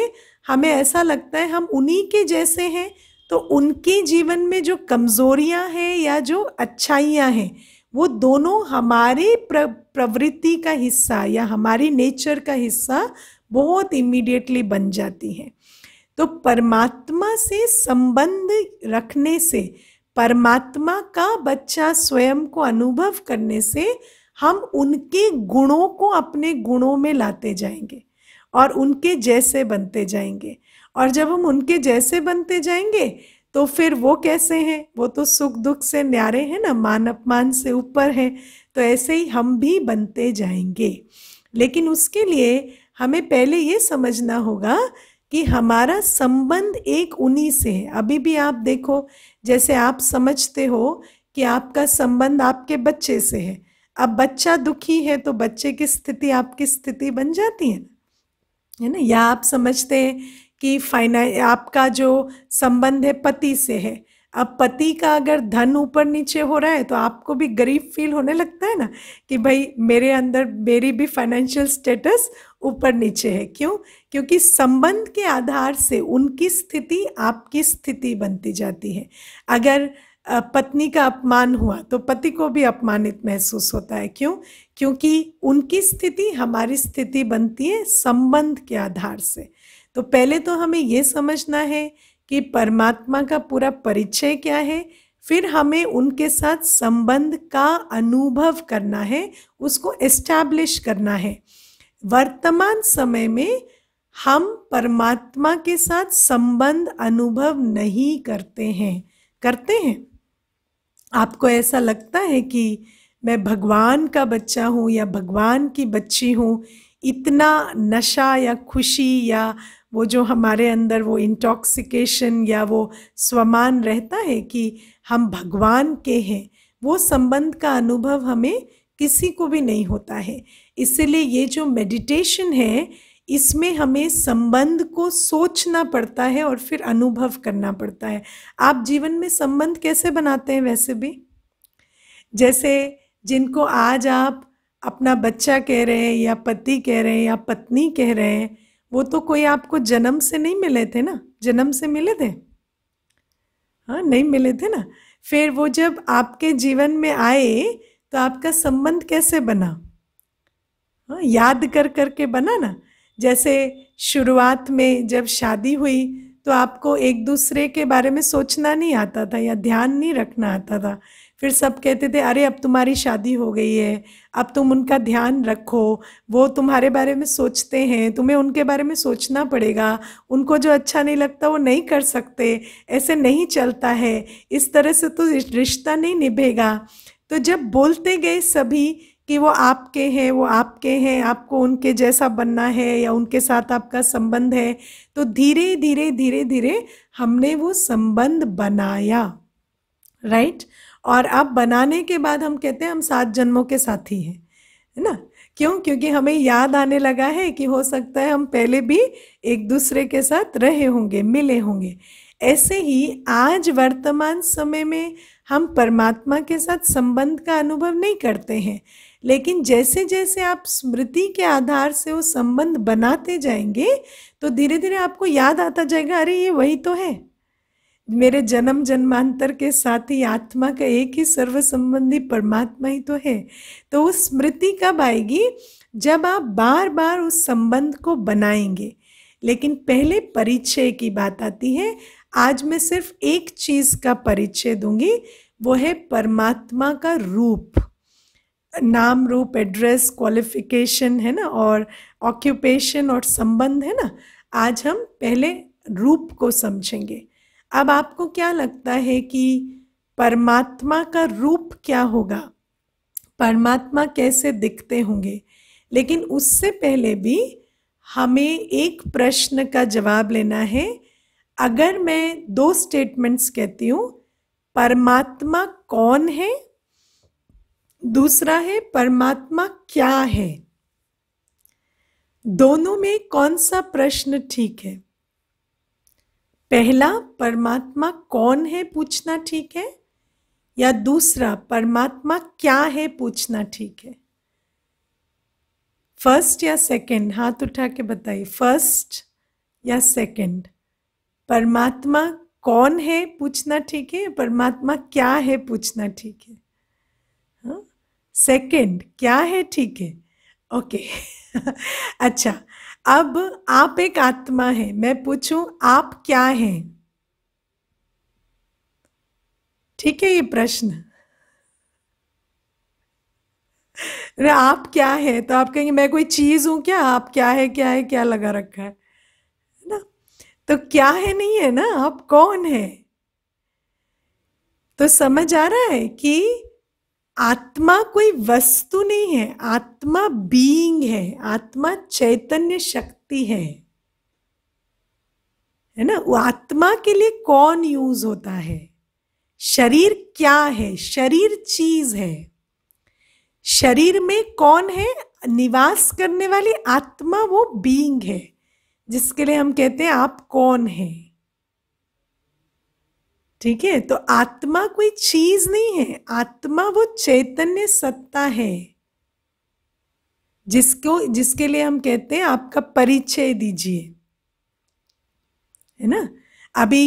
हमें ऐसा लगता है हम उन्हीं के जैसे हैं तो उनके जीवन में जो कमज़ोरियां हैं या जो अच्छाइयां हैं वो दोनों हमारे प्र, प्रवृत्ति का हिस्सा या हमारी नेचर का हिस्सा बहुत इमीडिएटली बन जाती हैं तो परमात्मा से संबंध रखने से परमात्मा का बच्चा स्वयं को अनुभव करने से हम उनके गुणों को अपने गुणों में लाते जाएंगे और उनके जैसे बनते जाएंगे और जब हम उनके जैसे बनते जाएंगे तो फिर वो कैसे हैं वो तो सुख दुख से न्यारे हैं ना मान अपमान से ऊपर हैं तो ऐसे ही हम भी बनते जाएंगे लेकिन उसके लिए हमें पहले ये समझना होगा कि हमारा संबंध एक उन्हीं से है अभी भी आप देखो जैसे आप समझते हो कि आपका संबंध आपके बच्चे से है अब बच्चा दुखी है तो बच्चे की स्थिति आपकी स्थिति बन जाती है है ना या आप समझते हैं कि फाइना आपका जो संबंध है पति से है अब पति का अगर धन ऊपर नीचे हो रहा है तो आपको भी गरीब फील होने लगता है ना कि भाई मेरे अंदर मेरी भी फाइनेंशियल स्टेटस ऊपर नीचे है क्यों क्योंकि संबंध के आधार से उनकी स्थिति आपकी स्थिति बनती जाती है अगर पत्नी का अपमान हुआ तो पति को भी अपमानित महसूस होता है क्यों क्योंकि उनकी स्थिति हमारी स्थिति बनती है संबंध के आधार से तो पहले तो हमें ये समझना है कि परमात्मा का पूरा परिचय क्या है फिर हमें उनके साथ संबंध का अनुभव करना है उसको एस्टैब्लिश करना है वर्तमान समय में हम परमात्मा के साथ संबंध अनुभव नहीं करते हैं करते हैं आपको ऐसा लगता है कि मैं भगवान का बच्चा हूँ या भगवान की बच्ची हूँ इतना नशा या खुशी या वो जो हमारे अंदर वो इंटॉक्सिकेशन या वो स्वमान रहता है कि हम भगवान के हैं वो संबंध का अनुभव हमें किसी को भी नहीं होता है इसलिए ये जो मेडिटेशन है इसमें हमें संबंध को सोचना पड़ता है और फिर अनुभव करना पड़ता है आप जीवन में संबंध कैसे बनाते हैं वैसे भी जैसे जिनको आज आप अपना बच्चा कह रहे हैं या पति कह रहे हैं या पत्नी कह रहे हैं वो तो कोई आपको जन्म से नहीं मिले थे ना जन्म से मिले थे हाँ नहीं मिले थे ना फिर वो जब आपके जीवन में आए तो आपका संबंध कैसे बना हाँ याद कर करके बना ना जैसे शुरुआत में जब शादी हुई तो आपको एक दूसरे के बारे में सोचना नहीं आता था या ध्यान नहीं रखना आता था फिर सब कहते थे अरे अब तुम्हारी शादी हो गई है अब तुम उनका ध्यान रखो वो तुम्हारे बारे में सोचते हैं तुम्हें उनके बारे में सोचना पड़ेगा उनको जो अच्छा नहीं लगता वो नहीं कर सकते ऐसे नहीं चलता है इस तरह से तो रिश्ता नहीं निभेगा तो जब बोलते गए सभी कि वो आपके हैं वो आपके हैं आपको उनके जैसा बनना है या उनके साथ आपका संबंध है तो धीरे धीरे धीरे धीरे हमने वो संबंध बनाया राइट और अब बनाने के बाद हम कहते हैं हम सात जन्मों के साथी हैं है ना क्यों क्योंकि हमें याद आने लगा है कि हो सकता है हम पहले भी एक दूसरे के साथ रहे होंगे मिले होंगे ऐसे ही आज वर्तमान समय में हम परमात्मा के साथ संबंध का अनुभव नहीं करते हैं लेकिन जैसे जैसे आप स्मृति के आधार से वो संबंध बनाते जाएंगे तो धीरे धीरे आपको याद आता जाएगा अरे ये वही तो है मेरे जन्म जन्मांतर के साथ ही आत्मा का एक ही सर्व संबंधी परमात्मा ही तो है तो उस स्मृति कब आएगी जब आप बार बार उस संबंध को बनाएंगे लेकिन पहले परिचय की बात आती है आज मैं सिर्फ एक चीज़ का परिचय दूंगी वो है परमात्मा का रूप नाम रूप एड्रेस क्वालिफिकेशन है ना और ऑक्यूपेशन और संबंध है ना आज हम पहले रूप को समझेंगे अब आपको क्या लगता है कि परमात्मा का रूप क्या होगा परमात्मा कैसे दिखते होंगे लेकिन उससे पहले भी हमें एक प्रश्न का जवाब लेना है अगर मैं दो स्टेटमेंट्स कहती हूँ परमात्मा कौन है दूसरा है परमात्मा क्या है दोनों में कौन सा प्रश्न ठीक है पहला परमात्मा कौन है पूछना ठीक है या दूसरा परमात्मा क्या है पूछना ठीक है फर्स्ट या सेकंड हाथ उठा के बताइए फर्स्ट या सेकंड परमात्मा कौन है पूछना ठीक है परमात्मा क्या है पूछना ठीक है सेकंड क्या है ठीक है ओके [LAUGHS] अच्छा अब आप एक आत्मा है मैं पूछूं आप क्या हैं ठीक है ये प्रश्न आप क्या है तो आप कहेंगे मैं कोई चीज हूं क्या आप क्या है क्या है क्या लगा रखा है ना तो क्या है नहीं है ना आप कौन है तो समझ आ रहा है कि आत्मा कोई वस्तु नहीं है आत्मा बीइंग है आत्मा चैतन्य शक्ति है है ना आत्मा के लिए कौन यूज होता है शरीर क्या है शरीर चीज है शरीर में कौन है निवास करने वाली आत्मा वो बीइंग है जिसके लिए हम कहते हैं आप कौन हैं ठीक है तो आत्मा कोई चीज नहीं है आत्मा वो चैतन्य सत्ता है जिसको जिसके लिए हम कहते हैं आपका परिचय दीजिए है ना अभी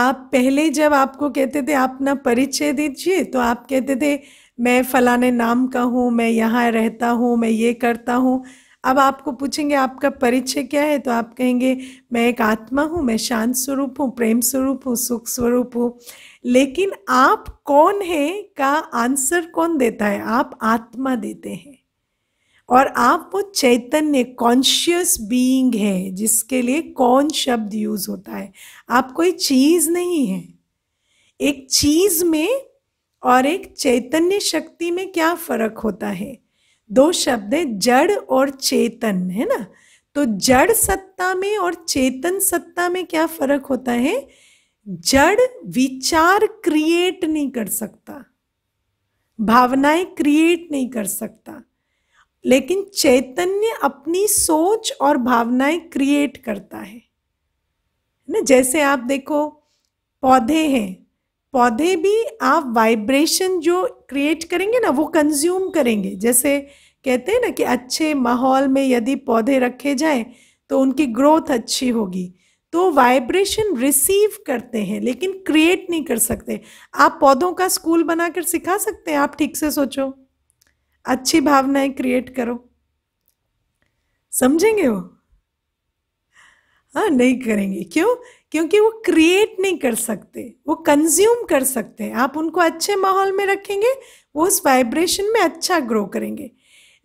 आप पहले जब आपको कहते थे अपना परिचय दीजिए तो आप कहते थे मैं फलाने नाम का हूँ मैं यहाँ रहता हूँ मैं ये करता हूँ अब आपको पूछेंगे आपका परिचय क्या है तो आप कहेंगे मैं एक आत्मा हूँ मैं शांत स्वरूप हूँ प्रेम स्वरूप हूँ सुख स्वरूप हूँ लेकिन आप कौन है का आंसर कौन देता है आप आत्मा देते हैं और आप वो चैतन्य कॉन्शियस बीइंग है जिसके लिए कौन शब्द यूज होता है आप कोई चीज़ नहीं है एक चीज़ में और एक चैतन्य शक्ति में क्या फर्क होता है दो शब्द हैं जड़ और चेतन है ना तो जड़ सत्ता में और चेतन सत्ता में क्या फर्क होता है जड़ विचार क्रिएट नहीं कर सकता भावनाएं क्रिएट नहीं कर सकता लेकिन चैतन्य अपनी सोच और भावनाएं क्रिएट करता है ना जैसे आप देखो पौधे हैं पौधे भी आप वाइब्रेशन जो क्रिएट करेंगे ना वो कंज्यूम करेंगे जैसे कहते हैं ना कि अच्छे माहौल में यदि पौधे रखे जाएं तो उनकी ग्रोथ अच्छी होगी तो वाइब्रेशन रिसीव करते हैं लेकिन क्रिएट नहीं कर सकते आप पौधों का स्कूल बनाकर सिखा सकते हैं आप ठीक से सोचो अच्छी भावनाएं क्रिएट करो समझेंगे वो हाँ नहीं करेंगे क्यों क्योंकि वो क्रिएट नहीं कर सकते वो कंज्यूम कर सकते हैं आप उनको अच्छे माहौल में रखेंगे वो उस वाइब्रेशन में अच्छा ग्रो करेंगे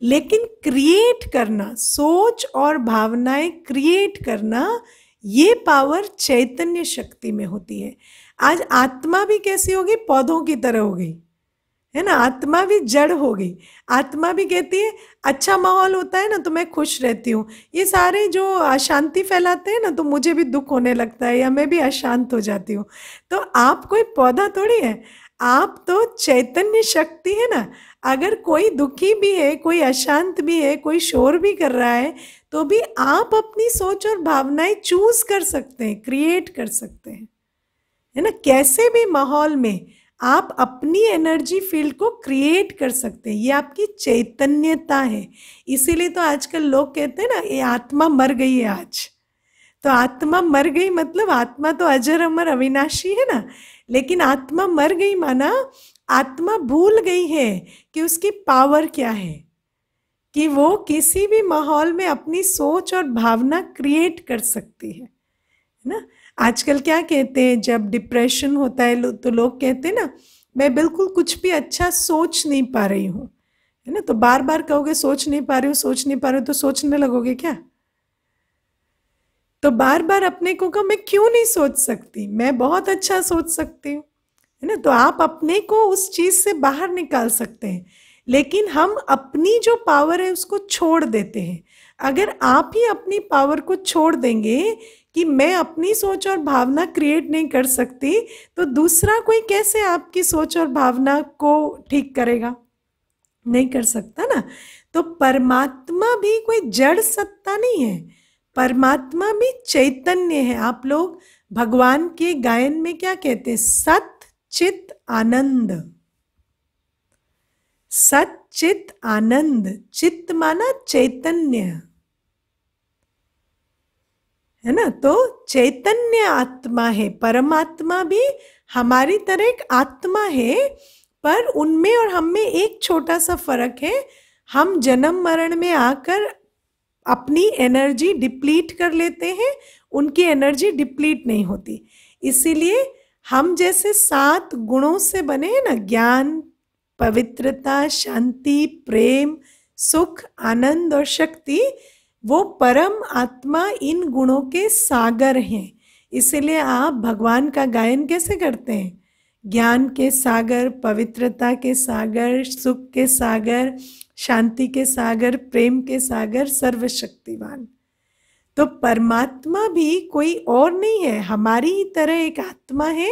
लेकिन क्रिएट करना सोच और भावनाएं क्रिएट करना ये पावर चैतन्य शक्ति में होती है आज आत्मा भी कैसी होगी पौधों की तरह हो गई है ना आत्मा भी जड़ हो गई आत्मा भी कहती है अच्छा माहौल होता है ना तो मैं खुश रहती हूँ ये सारे जो अशांति फैलाते हैं ना तो मुझे भी दुख होने लगता है या मैं भी अशांत हो जाती हूँ तो आप कोई पौधा थोड़ी है आप तो चैतन्य शक्ति है ना अगर कोई दुखी भी है कोई अशांत भी है कोई शोर भी कर रहा है तो भी आप अपनी सोच और भावनाएं चूज कर सकते हैं क्रिएट कर सकते हैं है ना कैसे भी माहौल में आप अपनी एनर्जी फील्ड को क्रिएट कर सकते हैं ये आपकी चैतन्यता है इसीलिए तो आजकल लोग कहते हैं ना ये आत्मा मर गई है आज तो आत्मा मर गई मतलब आत्मा तो अजर अमर अविनाशी है ना लेकिन आत्मा मर गई माना आत्मा भूल गई है कि उसकी पावर क्या है कि वो किसी भी माहौल में अपनी सोच और भावना क्रिएट कर सकती है ना आजकल क्या कहते हैं जब डिप्रेशन होता है तो लोग कहते हैं ना मैं बिल्कुल कुछ भी अच्छा सोच नहीं पा रही हूँ है ना तो बार बार कहोगे सोच नहीं पा रही हूँ सोच नहीं पा रही हूँ तो सोचने लगोगे क्या तो बार बार अपने को कहो मैं क्यों नहीं सोच सकती मैं बहुत अच्छा सोच सकती हूँ है ना तो आप अपने को उस चीज़ से बाहर निकाल सकते हैं लेकिन हम अपनी जो पावर है उसको छोड़ देते हैं अगर आप ही अपनी पावर को छोड़ देंगे कि मैं अपनी सोच और भावना क्रिएट नहीं कर सकती तो दूसरा कोई कैसे आपकी सोच और भावना को ठीक करेगा नहीं कर सकता ना तो परमात्मा भी कोई जड़ सत्ता नहीं है परमात्मा भी चैतन्य है आप लोग भगवान के गायन में क्या कहते सत चित आनंद सत चित आनंद चित्त माना चैतन्य है ना तो चैतन्य आत्मा है परमात्मा भी हमारी तरह एक आत्मा है पर उनमें और हम में एक छोटा सा फर्क है हम जन्म मरण में आकर अपनी एनर्जी डिप्लीट कर लेते हैं उनकी एनर्जी डिप्लीट नहीं होती इसीलिए हम जैसे सात गुणों से बने हैं ना ज्ञान पवित्रता शांति प्रेम सुख आनंद और शक्ति वो परम आत्मा इन गुणों के सागर हैं इसलिए आप भगवान का गायन कैसे करते हैं ज्ञान के सागर पवित्रता के सागर सुख के सागर शांति के सागर प्रेम के सागर सर्वशक्तिवान तो परमात्मा भी कोई और नहीं है हमारी ही तरह एक आत्मा है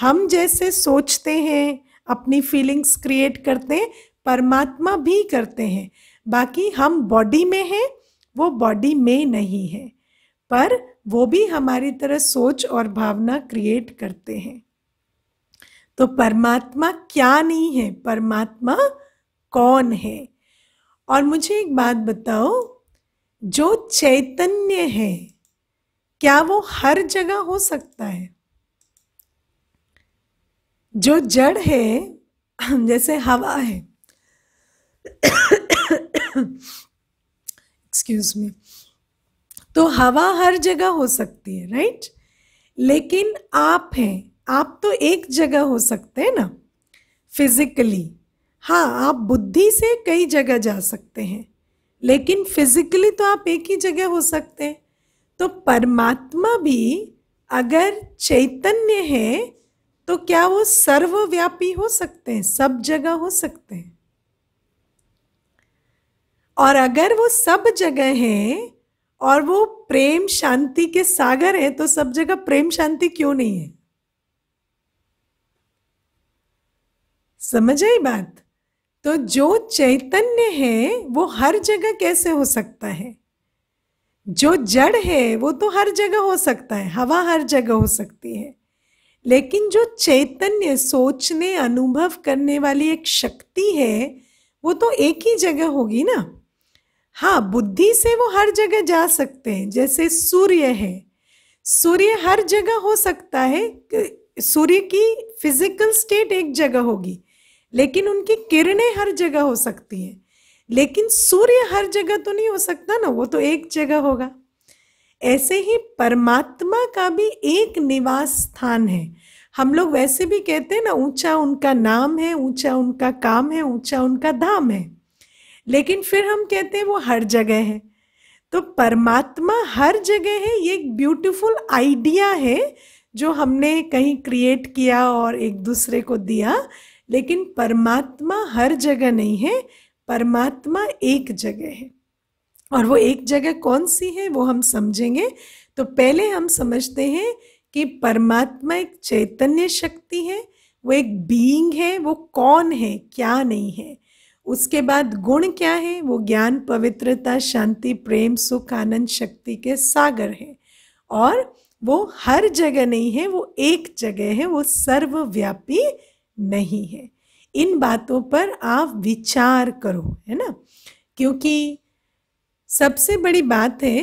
हम जैसे सोचते हैं अपनी फीलिंग्स क्रिएट करते हैं परमात्मा भी करते हैं बाकी हम बॉडी में हैं वो बॉडी में नहीं है पर वो भी हमारी तरह सोच और भावना क्रिएट करते हैं तो परमात्मा क्या नहीं है परमात्मा कौन है और मुझे एक बात बताओ जो चैतन्य है क्या वो हर जगह हो सकता है जो जड़ है जैसे हवा है एक्सक्यूज मी तो हवा हर जगह हो सकती है राइट लेकिन आप हैं आप तो एक जगह हो सकते हैं ना फिजिकली हाँ आप बुद्धि से कई जगह जा सकते हैं लेकिन फिजिकली तो आप एक ही जगह हो सकते हैं तो परमात्मा भी अगर चैतन्य है तो क्या वो सर्वव्यापी हो सकते हैं सब जगह हो सकते हैं और अगर वो सब जगह है और वो प्रेम शांति के सागर है तो सब जगह प्रेम शांति क्यों नहीं है समझ आई बात तो जो चैतन्य है वो हर जगह कैसे हो सकता है जो जड़ है वो तो हर जगह हो सकता है हवा हर जगह हो सकती है लेकिन जो चैतन्य सोचने अनुभव करने वाली एक शक्ति है वो तो एक ही जगह होगी ना हाँ बुद्धि से वो हर जगह जा सकते हैं जैसे सूर्य है सूर्य हर जगह हो सकता है सूर्य की फिजिकल स्टेट एक जगह होगी लेकिन उनकी किरणें हर जगह हो सकती हैं लेकिन सूर्य हर जगह तो नहीं हो सकता ना वो तो एक जगह होगा ऐसे ही परमात्मा का भी एक निवास स्थान है हम लोग वैसे भी कहते हैं ना ऊंचा उनका नाम है ऊंचा उनका काम है ऊंचा उनका धाम है लेकिन फिर हम कहते हैं वो हर जगह है तो परमात्मा हर जगह है ये एक ब्यूटीफुल आइडिया है जो हमने कहीं क्रिएट किया और एक दूसरे को दिया लेकिन परमात्मा हर जगह नहीं है परमात्मा एक जगह है और वो एक जगह कौन सी है वो हम समझेंगे तो पहले हम समझते हैं कि परमात्मा एक चैतन्य शक्ति है वो एक बीइंग है वो कौन है क्या नहीं है उसके बाद गुण क्या है वो ज्ञान पवित्रता शांति प्रेम सुख आनंद शक्ति के सागर है और वो हर जगह नहीं है वो एक जगह है वो सर्वव्यापी नहीं है इन बातों पर आप विचार करो है ना क्योंकि सबसे बड़ी बात है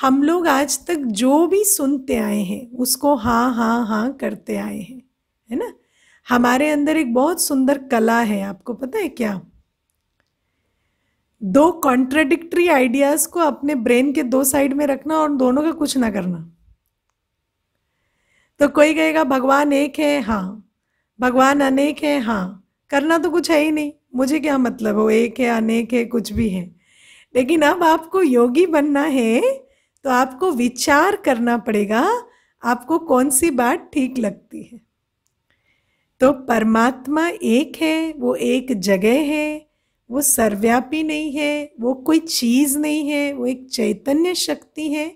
हम लोग आज तक जो भी सुनते आए हैं उसको हाँ हाँ हाँ करते आए हैं है ना हमारे अंदर एक बहुत सुंदर कला है आपको पता है क्या दो कॉन्ट्रेडिक्टरी आइडियाज को अपने ब्रेन के दो साइड में रखना और दोनों का कुछ ना करना तो कोई कहेगा भगवान एक है हाँ भगवान अनेक है हाँ करना तो कुछ है ही नहीं मुझे क्या मतलब वो एक है अनेक है कुछ भी है लेकिन अब आपको योगी बनना है तो आपको विचार करना पड़ेगा आपको कौन सी बात ठीक लगती है तो परमात्मा एक है वो एक जगह है वो सर्वव्यापी नहीं है वो कोई चीज़ नहीं है वो एक चैतन्य शक्ति है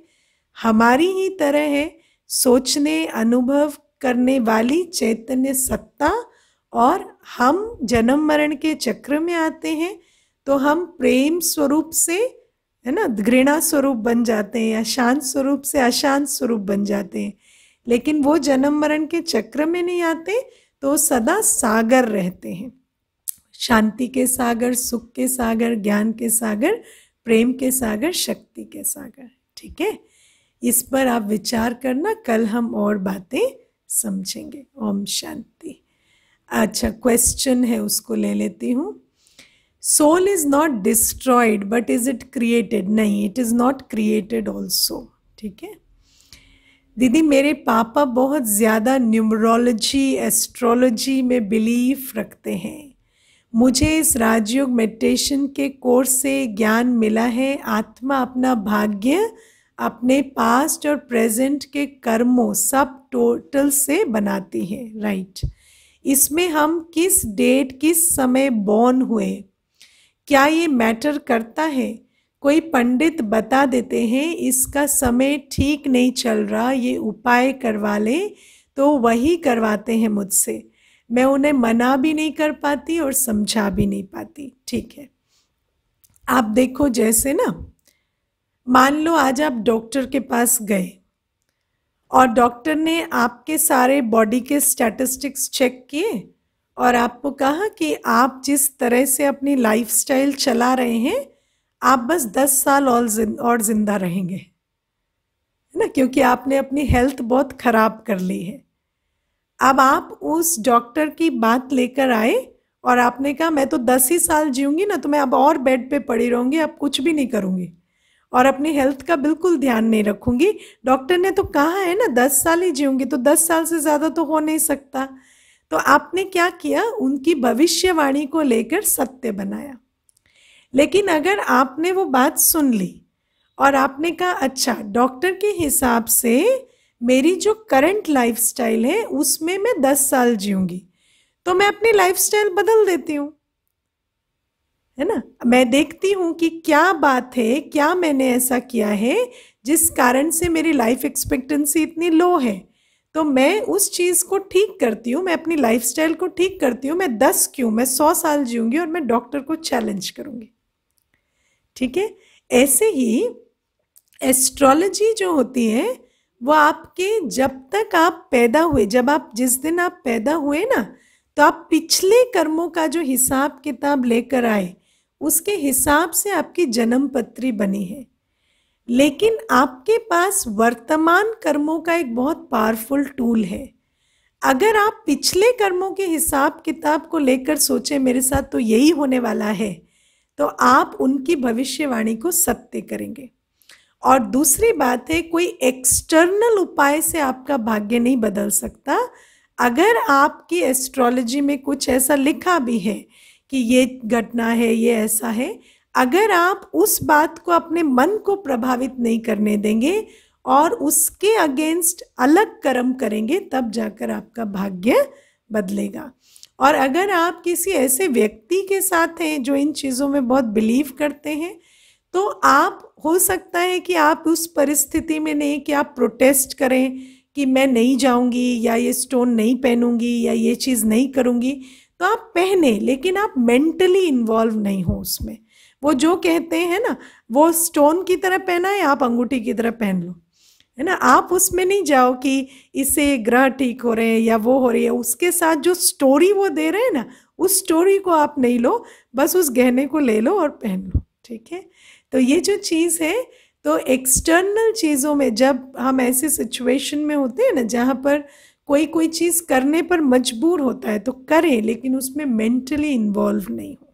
हमारी ही तरह है सोचने अनुभव करने वाली चैतन्य सत्ता और हम जन्म मरण के चक्र में आते हैं तो हम प्रेम स्वरूप से है ना घृणा स्वरूप बन जाते हैं या शांत स्वरूप से अशांत स्वरूप बन जाते हैं लेकिन वो जन्म मरण के चक्र में नहीं आते तो सदा सागर रहते हैं शांति के सागर सुख के सागर ज्ञान के सागर प्रेम के सागर शक्ति के सागर ठीक है इस पर आप विचार करना कल हम और बातें समझेंगे ओम शांति अच्छा क्वेश्चन है उसको ले लेती हूँ soul is not destroyed but is it created नहीं it is not created also ठीक है दीदी मेरे पापा बहुत ज़्यादा न्यूमरोलॉजी एस्ट्रोलॉजी में बिलीफ रखते हैं मुझे इस राजयोग मेडिटेशन के कोर्स से ज्ञान मिला है आत्मा अपना भाग्य अपने पास्ट और प्रेजेंट के कर्मों सब टोटल से बनाती है राइट इसमें हम किस डेट किस समय बॉर्न हुए क्या ये मैटर करता है कोई पंडित बता देते हैं इसका समय ठीक नहीं चल रहा ये उपाय करवा लें तो वही करवाते हैं मुझसे मैं उन्हें मना भी नहीं कर पाती और समझा भी नहीं पाती ठीक है आप देखो जैसे ना मान लो आज आप डॉक्टर के पास गए और डॉक्टर ने आपके सारे बॉडी के स्टैटिस्टिक्स चेक किए और आपको कहा कि आप जिस तरह से अपनी लाइफ चला रहे हैं आप बस दस साल और जिन, और ज़िंदा रहेंगे है ना क्योंकि आपने अपनी हेल्थ बहुत ख़राब कर ली है अब आप उस डॉक्टर की बात लेकर आए और आपने कहा मैं तो दस ही साल जीऊँगी ना तो मैं अब और बेड पे पड़ी रहूँगी अब कुछ भी नहीं करूँगी और अपनी हेल्थ का बिल्कुल ध्यान नहीं रखूँगी डॉक्टर ने तो कहा है ना दस साल ही जीऊँगी तो दस साल से ज़्यादा तो हो नहीं सकता तो आपने क्या किया उनकी भविष्यवाणी को लेकर सत्य बनाया लेकिन अगर आपने वो बात सुन ली और आपने कहा अच्छा डॉक्टर के हिसाब से मेरी जो करंट स्टाइल है उसमें मैं दस साल जीऊँगी तो मैं अपनी स्टाइल बदल देती हूँ है ना मैं देखती हूँ कि क्या बात है क्या मैंने ऐसा किया है जिस कारण से मेरी लाइफ एक्सपेक्टेंसी इतनी लो है तो मैं उस चीज़ को ठीक करती हूँ मैं अपनी लाइफ स्टाइल को ठीक करती हूँ मैं दस क्यों मैं सौ साल जीऊँगी और मैं डॉक्टर को चैलेंज करूँगी ठीक है ऐसे ही एस्ट्रोलॉजी जो होती है वो आपके जब तक आप पैदा हुए जब आप जिस दिन आप पैदा हुए ना तो आप पिछले कर्मों का जो हिसाब किताब लेकर आए उसके हिसाब से आपकी जन्म पत्री बनी है लेकिन आपके पास वर्तमान कर्मों का एक बहुत पावरफुल टूल है अगर आप पिछले कर्मों के हिसाब किताब को लेकर सोचें मेरे साथ तो यही होने वाला है तो आप उनकी भविष्यवाणी को सत्य करेंगे और दूसरी बात है कोई एक्सटर्नल उपाय से आपका भाग्य नहीं बदल सकता अगर आपकी एस्ट्रोलॉजी में कुछ ऐसा लिखा भी है कि ये घटना है ये ऐसा है अगर आप उस बात को अपने मन को प्रभावित नहीं करने देंगे और उसके अगेंस्ट अलग कर्म करेंगे तब जाकर आपका भाग्य बदलेगा और अगर आप किसी ऐसे व्यक्ति के साथ हैं जो इन चीज़ों में बहुत बिलीव करते हैं तो आप हो सकता है कि आप उस परिस्थिति में नहीं कि आप प्रोटेस्ट करें कि मैं नहीं जाऊंगी या ये स्टोन नहीं पहनूंगी या ये चीज़ नहीं करूंगी तो आप पहने लेकिन आप मेंटली इन्वॉल्व नहीं हो उसमें वो जो कहते हैं ना वो स्टोन की तरह पहना है आप अंगूठी की तरह पहन लो है ना आप उसमें नहीं जाओ कि इससे ग्रह ठीक हो रहे हैं या वो हो रही है उसके साथ जो स्टोरी वो दे रहे हैं ना उस स्टोरी को आप नहीं लो बस उस गहने को ले लो और पहन लो ठीक है तो ये जो चीज़ है तो एक्सटर्नल चीज़ों में जब हम ऐसे सिचुएशन में होते हैं ना जहाँ पर कोई कोई चीज़ करने पर मजबूर होता है तो करें लेकिन उसमें मेंटली इन्वॉल्व नहीं हो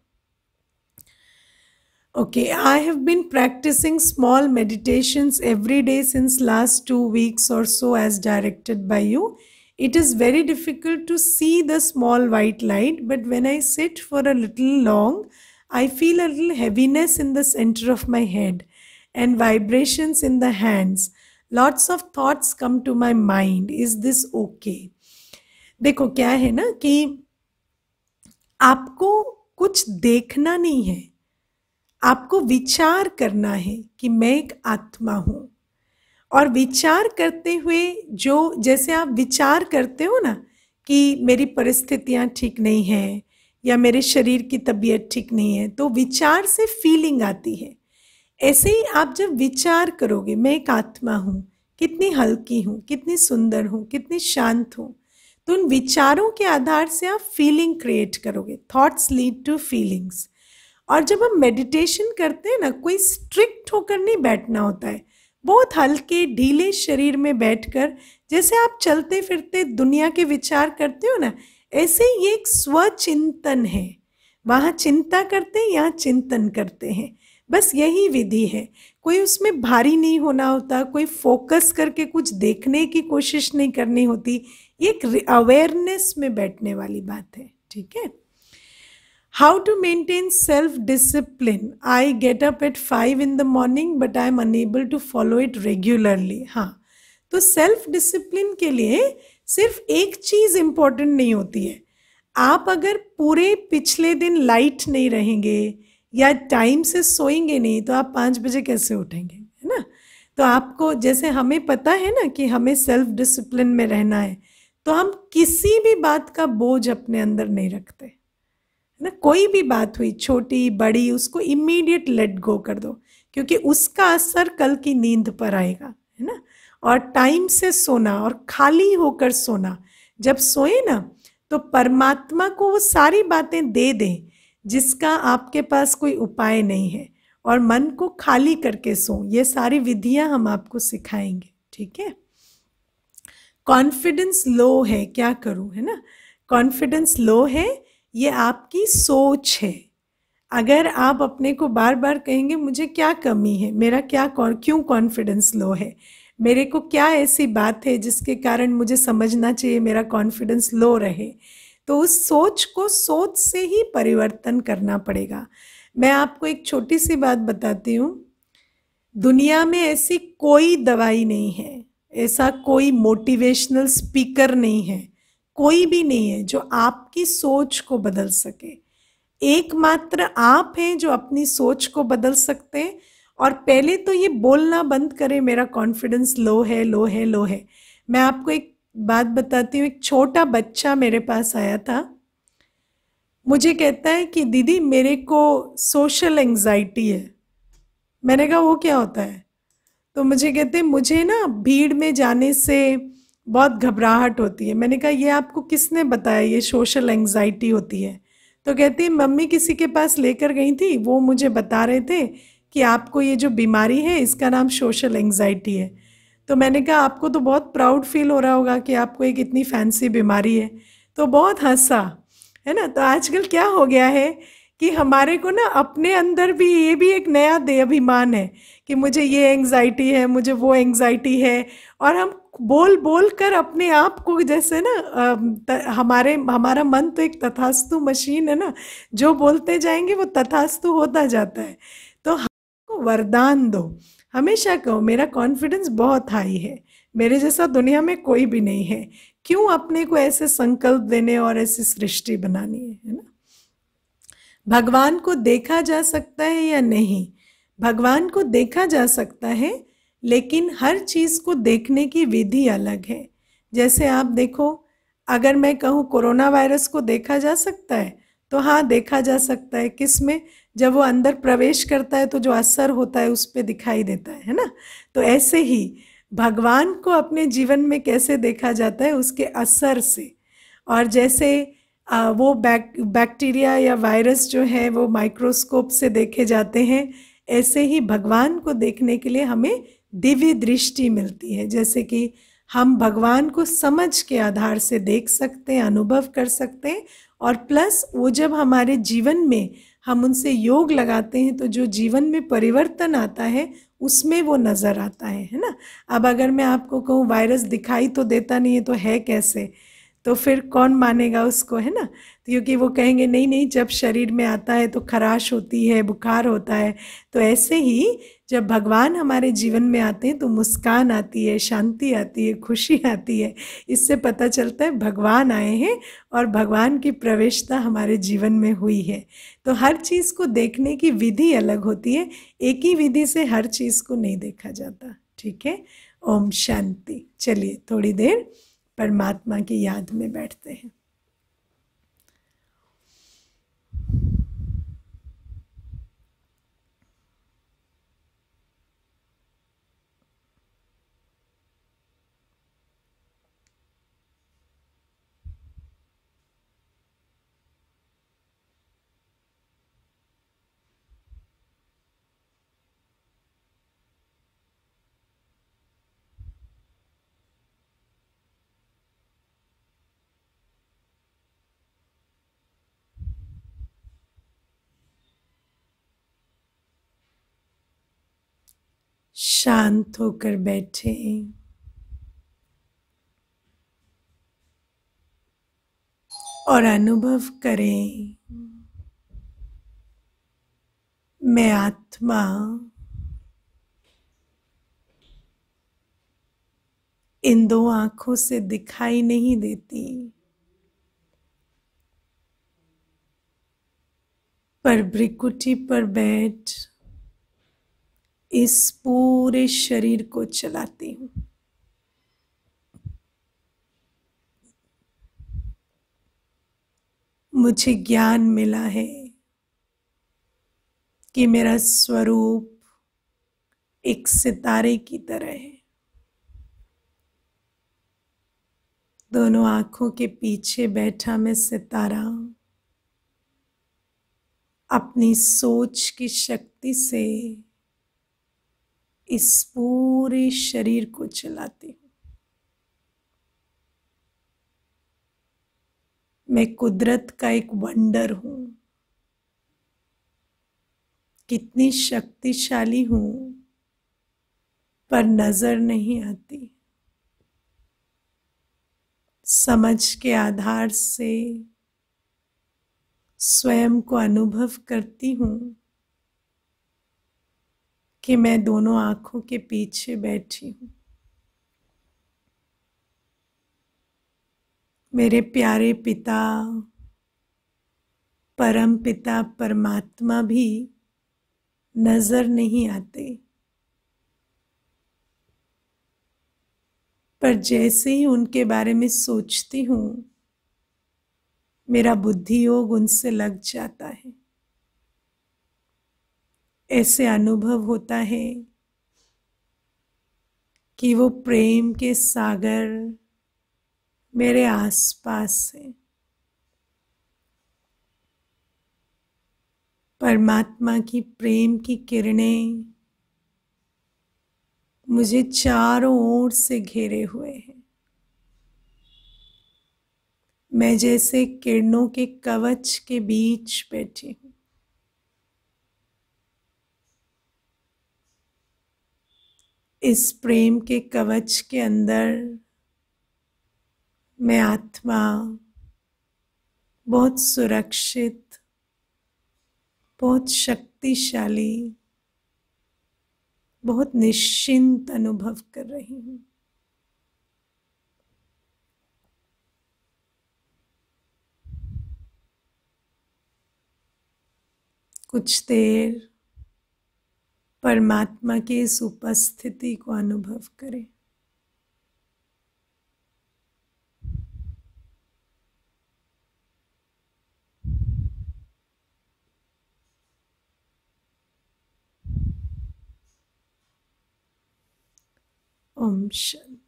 okay I have been practising small meditations every day since last two weeks और so as directed by you it is very difficult to see the small white light but when I sit for a little long I feel a little heaviness in the center of my head and vibrations in the hands. Lots of thoughts come to my mind. Is this okay? देखो क्या है ना कि आपको कुछ देखना नहीं है आपको विचार करना है कि मैं एक आत्मा हूँ और विचार करते हुए जो जैसे आप विचार करते हो ना कि मेरी परिस्थितियाँ ठीक नहीं हैं या मेरे शरीर की तबीयत ठीक नहीं है तो विचार से फीलिंग आती है ऐसे ही आप जब विचार करोगे मैं एक आत्मा हूँ कितनी हल्की हूँ कितनी सुंदर हूँ कितनी शांत हूँ तो उन विचारों के आधार से आप फीलिंग क्रिएट करोगे थॉट्स लीड टू फीलिंग्स और जब हम मेडिटेशन करते हैं ना कोई स्ट्रिक्ट होकर नहीं बैठना होता है बहुत हल्के ढीले शरीर में बैठकर जैसे आप चलते फिरते दुनिया के विचार करते हो ना ऐसे ये एक स्वचिंतन है वहाँ चिंता करते हैं यहाँ चिंतन करते हैं बस यही विधि है कोई उसमें भारी नहीं होना होता कोई फोकस करके कुछ देखने की कोशिश नहीं करनी होती एक अवेयरनेस में बैठने वाली बात है ठीक है how to maintain self discipline I get up at five in the morning but I am unable to follow it regularly हाँ तो सेल्फ डिसिप्लिन के लिए सिर्फ एक चीज़ इम्पॉर्टेंट नहीं होती है आप अगर पूरे पिछले दिन लाइट नहीं रहेंगे या टाइम से सोएंगे नहीं तो आप पाँच बजे कैसे उठेंगे है ना तो आपको जैसे हमें पता है ना कि हमें सेल्फ डिसिप्लिन में रहना है तो हम किसी भी बात का बोझ अपने अंदर नहीं रखते है ना कोई भी बात हुई छोटी बड़ी उसको इमीडिएट लेट गो कर दो क्योंकि उसका असर कल की नींद पर आएगा है ना और टाइम से सोना और खाली होकर सोना जब सोए ना तो परमात्मा को वो सारी बातें दे दें जिसका आपके पास कोई उपाय नहीं है और मन को खाली करके सो ये सारी विधियां हम आपको सिखाएंगे ठीक है कॉन्फिडेंस लो है क्या करूं है ना कॉन्फिडेंस लो है ये आपकी सोच है अगर आप अपने को बार बार कहेंगे मुझे क्या कमी है मेरा क्या क्यों कॉन्फिडेंस लो है मेरे को क्या ऐसी बात है जिसके कारण मुझे समझना चाहिए मेरा कॉन्फिडेंस लो रहे तो उस सोच को सोच से ही परिवर्तन करना पड़ेगा मैं आपको एक छोटी सी बात बताती हूँ दुनिया में ऐसी कोई दवाई नहीं है ऐसा कोई मोटिवेशनल स्पीकर नहीं है कोई भी नहीं है जो आपकी सोच को बदल सके एकमात्र आप हैं जो अपनी सोच को बदल सकते हैं और पहले तो ये बोलना बंद करें मेरा कॉन्फिडेंस लो है लो है लो है मैं आपको एक बात बताती हूँ एक छोटा बच्चा मेरे पास आया था मुझे कहता है कि दीदी मेरे को सोशल एंग्जाइटी है मैंने कहा वो क्या होता है तो मुझे कहते हैं मुझे ना भीड़ में जाने से बहुत घबराहट होती है मैंने कहा ये आपको किसने बताया ये सोशल एंग्जाइटी होती है तो कहती है मम्मी किसी के पास लेकर गई थी वो मुझे बता रहे थे कि आपको ये जो बीमारी है इसका नाम सोशल एंग्जाइटी है तो मैंने कहा आपको तो बहुत प्राउड फील हो रहा होगा कि आपको एक इतनी फैंसी बीमारी है तो बहुत हंसा है ना तो आजकल क्या हो गया है कि हमारे को ना अपने अंदर भी ये भी एक नया दे अभिमान है कि मुझे ये एंग्जाइटी है मुझे वो एंग्जाइटी है और हम बोल बोल कर अपने आप को जैसे ना हमारे हमारा मन तो एक तथास्तु मशीन है ना जो बोलते जाएंगे वो तथास्तु होता जाता है तो वरदान दो हमेशा कहो मेरा कॉन्फिडेंस बहुत हाई है मेरे जैसा दुनिया में कोई भी नहीं है क्यों अपने को ऐसे संकल्प देने और ऐसी सृष्टि बनानी है है ना भगवान को देखा जा सकता है या नहीं भगवान को देखा जा सकता है लेकिन हर चीज़ को देखने की विधि अलग है जैसे आप देखो अगर मैं कहूँ कोरोना वायरस को देखा जा सकता है तो हाँ देखा जा सकता है किस में जब वो अंदर प्रवेश करता है तो जो असर होता है उस पर दिखाई देता है ना तो ऐसे ही भगवान को अपने जीवन में कैसे देखा जाता है उसके असर से और जैसे वो बैक बैक्टीरिया या वायरस जो है वो माइक्रोस्कोप से देखे जाते हैं ऐसे ही भगवान को देखने के लिए हमें दिव्य दृष्टि मिलती है जैसे कि हम भगवान को समझ के आधार से देख सकते हैं अनुभव कर सकते हैं और प्लस वो जब हमारे जीवन में हम उनसे योग लगाते हैं तो जो जीवन में परिवर्तन आता है उसमें वो नज़र आता है है ना अब अगर मैं आपको कहूँ वायरस दिखाई तो देता नहीं है तो है कैसे तो फिर कौन मानेगा उसको है ना तो क्योंकि वो कहेंगे नहीं नहीं जब शरीर में आता है तो खराश होती है बुखार होता है तो ऐसे ही जब भगवान हमारे जीवन में आते हैं तो मुस्कान आती है शांति आती है खुशी आती है इससे पता चलता है भगवान आए हैं और भगवान की प्रवेशता हमारे जीवन में हुई है तो हर चीज़ को देखने की विधि अलग होती है एक ही विधि से हर चीज़ को नहीं देखा जाता ठीक है ओम शांति चलिए थोड़ी देर परमात्मा की याद में बैठते हैं शांत होकर बैठे और अनुभव करें मैं आत्मा इन दो आंखों से दिखाई नहीं देती पर भ्रिकुटी पर बैठ इस पूरे शरीर को चलाती हूँ मुझे ज्ञान मिला है कि मेरा स्वरूप एक सितारे की तरह है दोनों आंखों के पीछे बैठा मैं सितारा अपनी सोच की शक्ति से इस पूरे शरीर को चलाती हूँ मैं कुदरत का एक वंडर हूँ कितनी शक्तिशाली हूँ पर नज़र नहीं आती समझ के आधार से स्वयं को अनुभव करती हूँ कि मैं दोनों आँखों के पीछे बैठी हूँ मेरे प्यारे पिता परम पिता परमात्मा भी नज़र नहीं आते पर जैसे ही उनके बारे में सोचती हूँ मेरा बुद्धि योग उनसे लग जाता है ऐसे अनुभव होता है कि वो प्रेम के सागर मेरे आसपास है परमात्मा की प्रेम की किरणें मुझे चारों ओर से घेरे हुए हैं मैं जैसे किरणों के कवच के बीच बैठी हूँ इस प्रेम के कवच के अंदर मैं आत्मा बहुत सुरक्षित बहुत शक्तिशाली बहुत निश्चिंत अनुभव कर रही हूँ कुछ देर परमात्मा की इस उपस्थिति को अनुभव करें ओम शांति